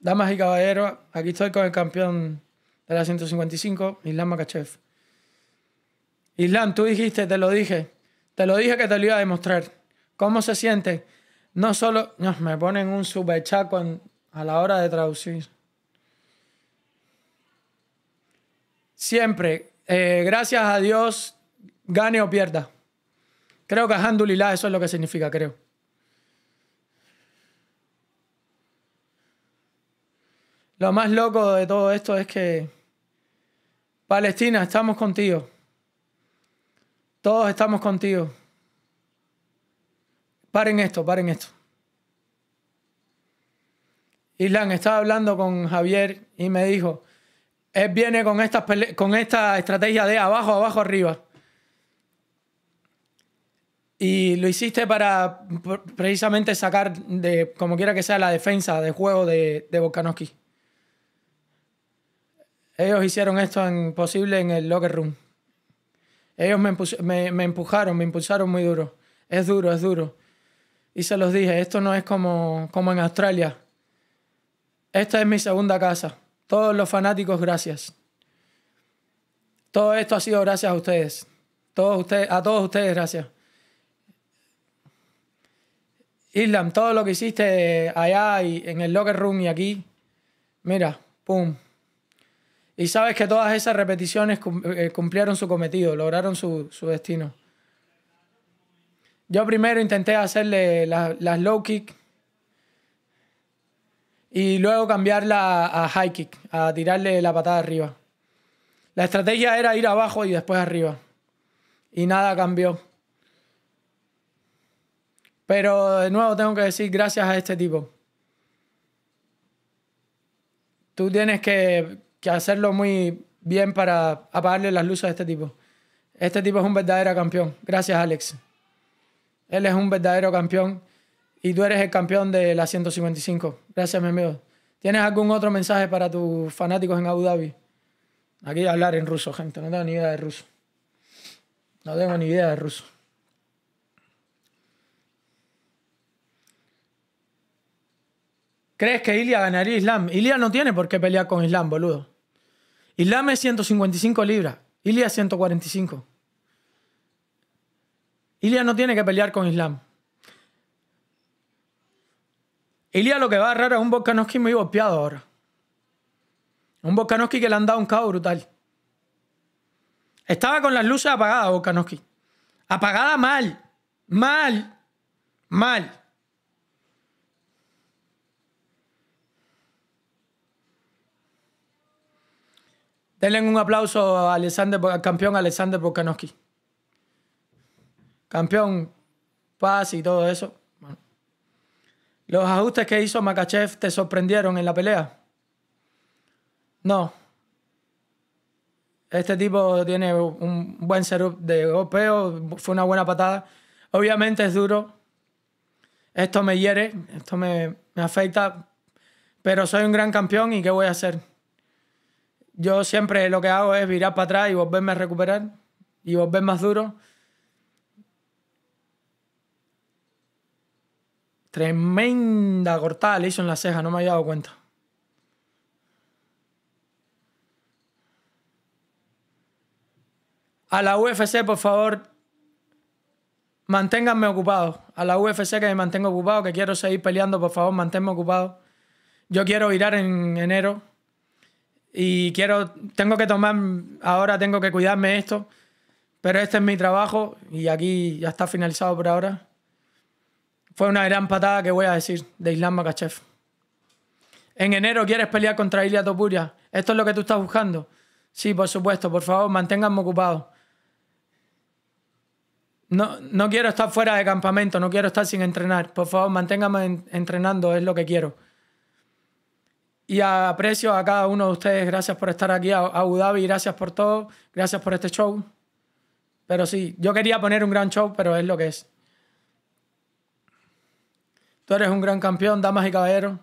Damas y caballeros, aquí estoy con el campeón de la 155, Islam Makachev. Islam, tú dijiste, te lo dije, te lo dije que te lo iba a demostrar. ¿Cómo se siente? No solo, no, me ponen un superchaco en, a la hora de traducir. Siempre, eh, gracias a Dios, gane o pierda. Creo que Alhamdulillah eso es lo que significa, creo. Lo más loco de todo esto es que Palestina, estamos contigo. Todos estamos contigo. Paren esto, paren esto. Islan estaba hablando con Javier y me dijo, él viene con, con esta estrategia de abajo, abajo, arriba. Y lo hiciste para precisamente sacar de, como quiera que sea, la defensa de juego de, de Volkanovski. Ellos hicieron esto en, posible en el locker room. Ellos me, empujaron, me impulsaron muy duro. Es duro, es duro. Y se los dije, esto no es como, como en Australia. Esta es mi segunda casa. Todos los fanáticos, gracias. Todo esto ha sido gracias a ustedes. Todos ustedes a todos ustedes, gracias. Islam, todo lo que hiciste allá y en el locker room y aquí, mira, pum, y sabes que todas esas repeticiones eh, eh, cumplieron su cometido, lograron su, destino. Yo primero intenté hacerle las low kick y luego cambiarla a high kick, a tirarle la patada arriba. La estrategia era ir abajo y después arriba. Y nada cambió. Pero de nuevo tengo que decir gracias a este tipo. Tú tienes que que hacerlo muy bien para apagarle las luces a este tipo. Este tipo es un verdadero campeón. Gracias, Alex. Él es un verdadero campeón y tú eres el campeón de la 155. Gracias, mi amigo. ¿Tienes algún otro mensaje para tus fanáticos en Abu Dhabi? Aquí hablar en ruso, gente. No tengo ni idea de ruso. No tengo ni idea de ruso. ¿Crees que Ilya ganaría Islam? Ilya no tiene por qué pelear con Islam, boludo es 155 libras, Ilia 145. Ilia no tiene que pelear con Islam. Ilia lo que va a agarrar es un Volkanovski muy golpeado ahora. Un Volkanovski que le han dado un cabo brutal. Estaba con las luces apagadas, Volkanovski. Apagada mal. Mal. Mal. Denle un aplauso a Alexander, al campeón Alexander Volkanovski. Campeón, paz y todo eso. ¿Los ajustes que hizo Makachev te sorprendieron en la pelea? No. Este tipo tiene un buen serup de golpeo, fue una buena patada. Obviamente es duro. Esto me hiere, esto me afecta, pero soy un gran campeón y ¿qué voy a hacer? yo siempre lo que hago es virar para atrás y volverme a recuperar y volver más duro. Tremenda cortada le hizo en la ceja, no me había dado cuenta. A la UFC, por favor, manténganme ocupado. A la UFC que me mantengo ocupado, que quiero seguir peleando, por favor, manténme ocupado. Yo quiero virar en enero y quiero, tengo que tomar, ahora tengo que cuidarme esto, pero este es mi trabajo y aquí ya está finalizado por ahora. Fue una gran patada que voy a decir de Islam Makachev. En enero quieres pelear contra Ilya Topuria. ¿Esto es lo que tú estás buscando? Sí, por supuesto, por favor, manténganme ocupado. No, no quiero estar fuera de campamento, no quiero estar sin entrenar. Por favor, manténganme entrenando, es lo que quiero. Y aprecio a cada uno de ustedes. Gracias por estar aquí. A Abu Dhabi, gracias por todo. Gracias por este show. Pero sí, yo quería poner un gran show, pero es lo que es. Tú eres un gran campeón, damas y caballeros.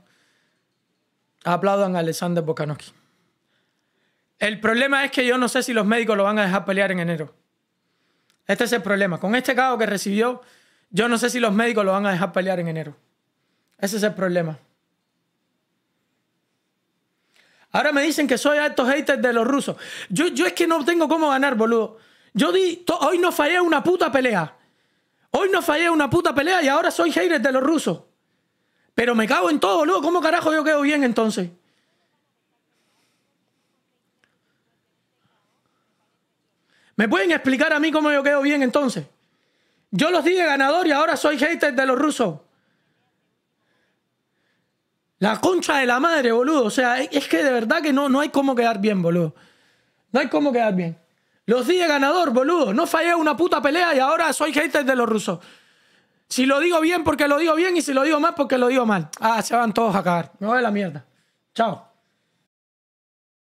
Aplaudan a Alexander Bokanoki. El problema es que yo no sé si los médicos lo van a dejar pelear en enero. Este es el problema. Con este caos que recibió, yo no sé si los médicos lo van a dejar pelear en enero. Ese es el problema. Ahora me dicen que soy estos hater de los rusos. Yo, yo es que no tengo cómo ganar, boludo. Yo di, hoy no fallé una puta pelea. Hoy no fallé una puta pelea y ahora soy hater de los rusos. Pero me cago en todo, boludo. ¿Cómo carajo yo quedo bien entonces? ¿Me pueden explicar a mí cómo yo quedo bien entonces? Yo los dije ganador y ahora soy hater de los rusos. La concha de la madre, boludo. O sea, es que de verdad que no, no hay cómo quedar bien, boludo. No hay cómo quedar bien. Los dije ganador, boludo. No fallé una puta pelea y ahora soy hater de los rusos. Si lo digo bien porque lo digo bien y si lo digo mal porque lo digo mal. Ah, se van todos a cagar. Me voy a la mierda. Chao.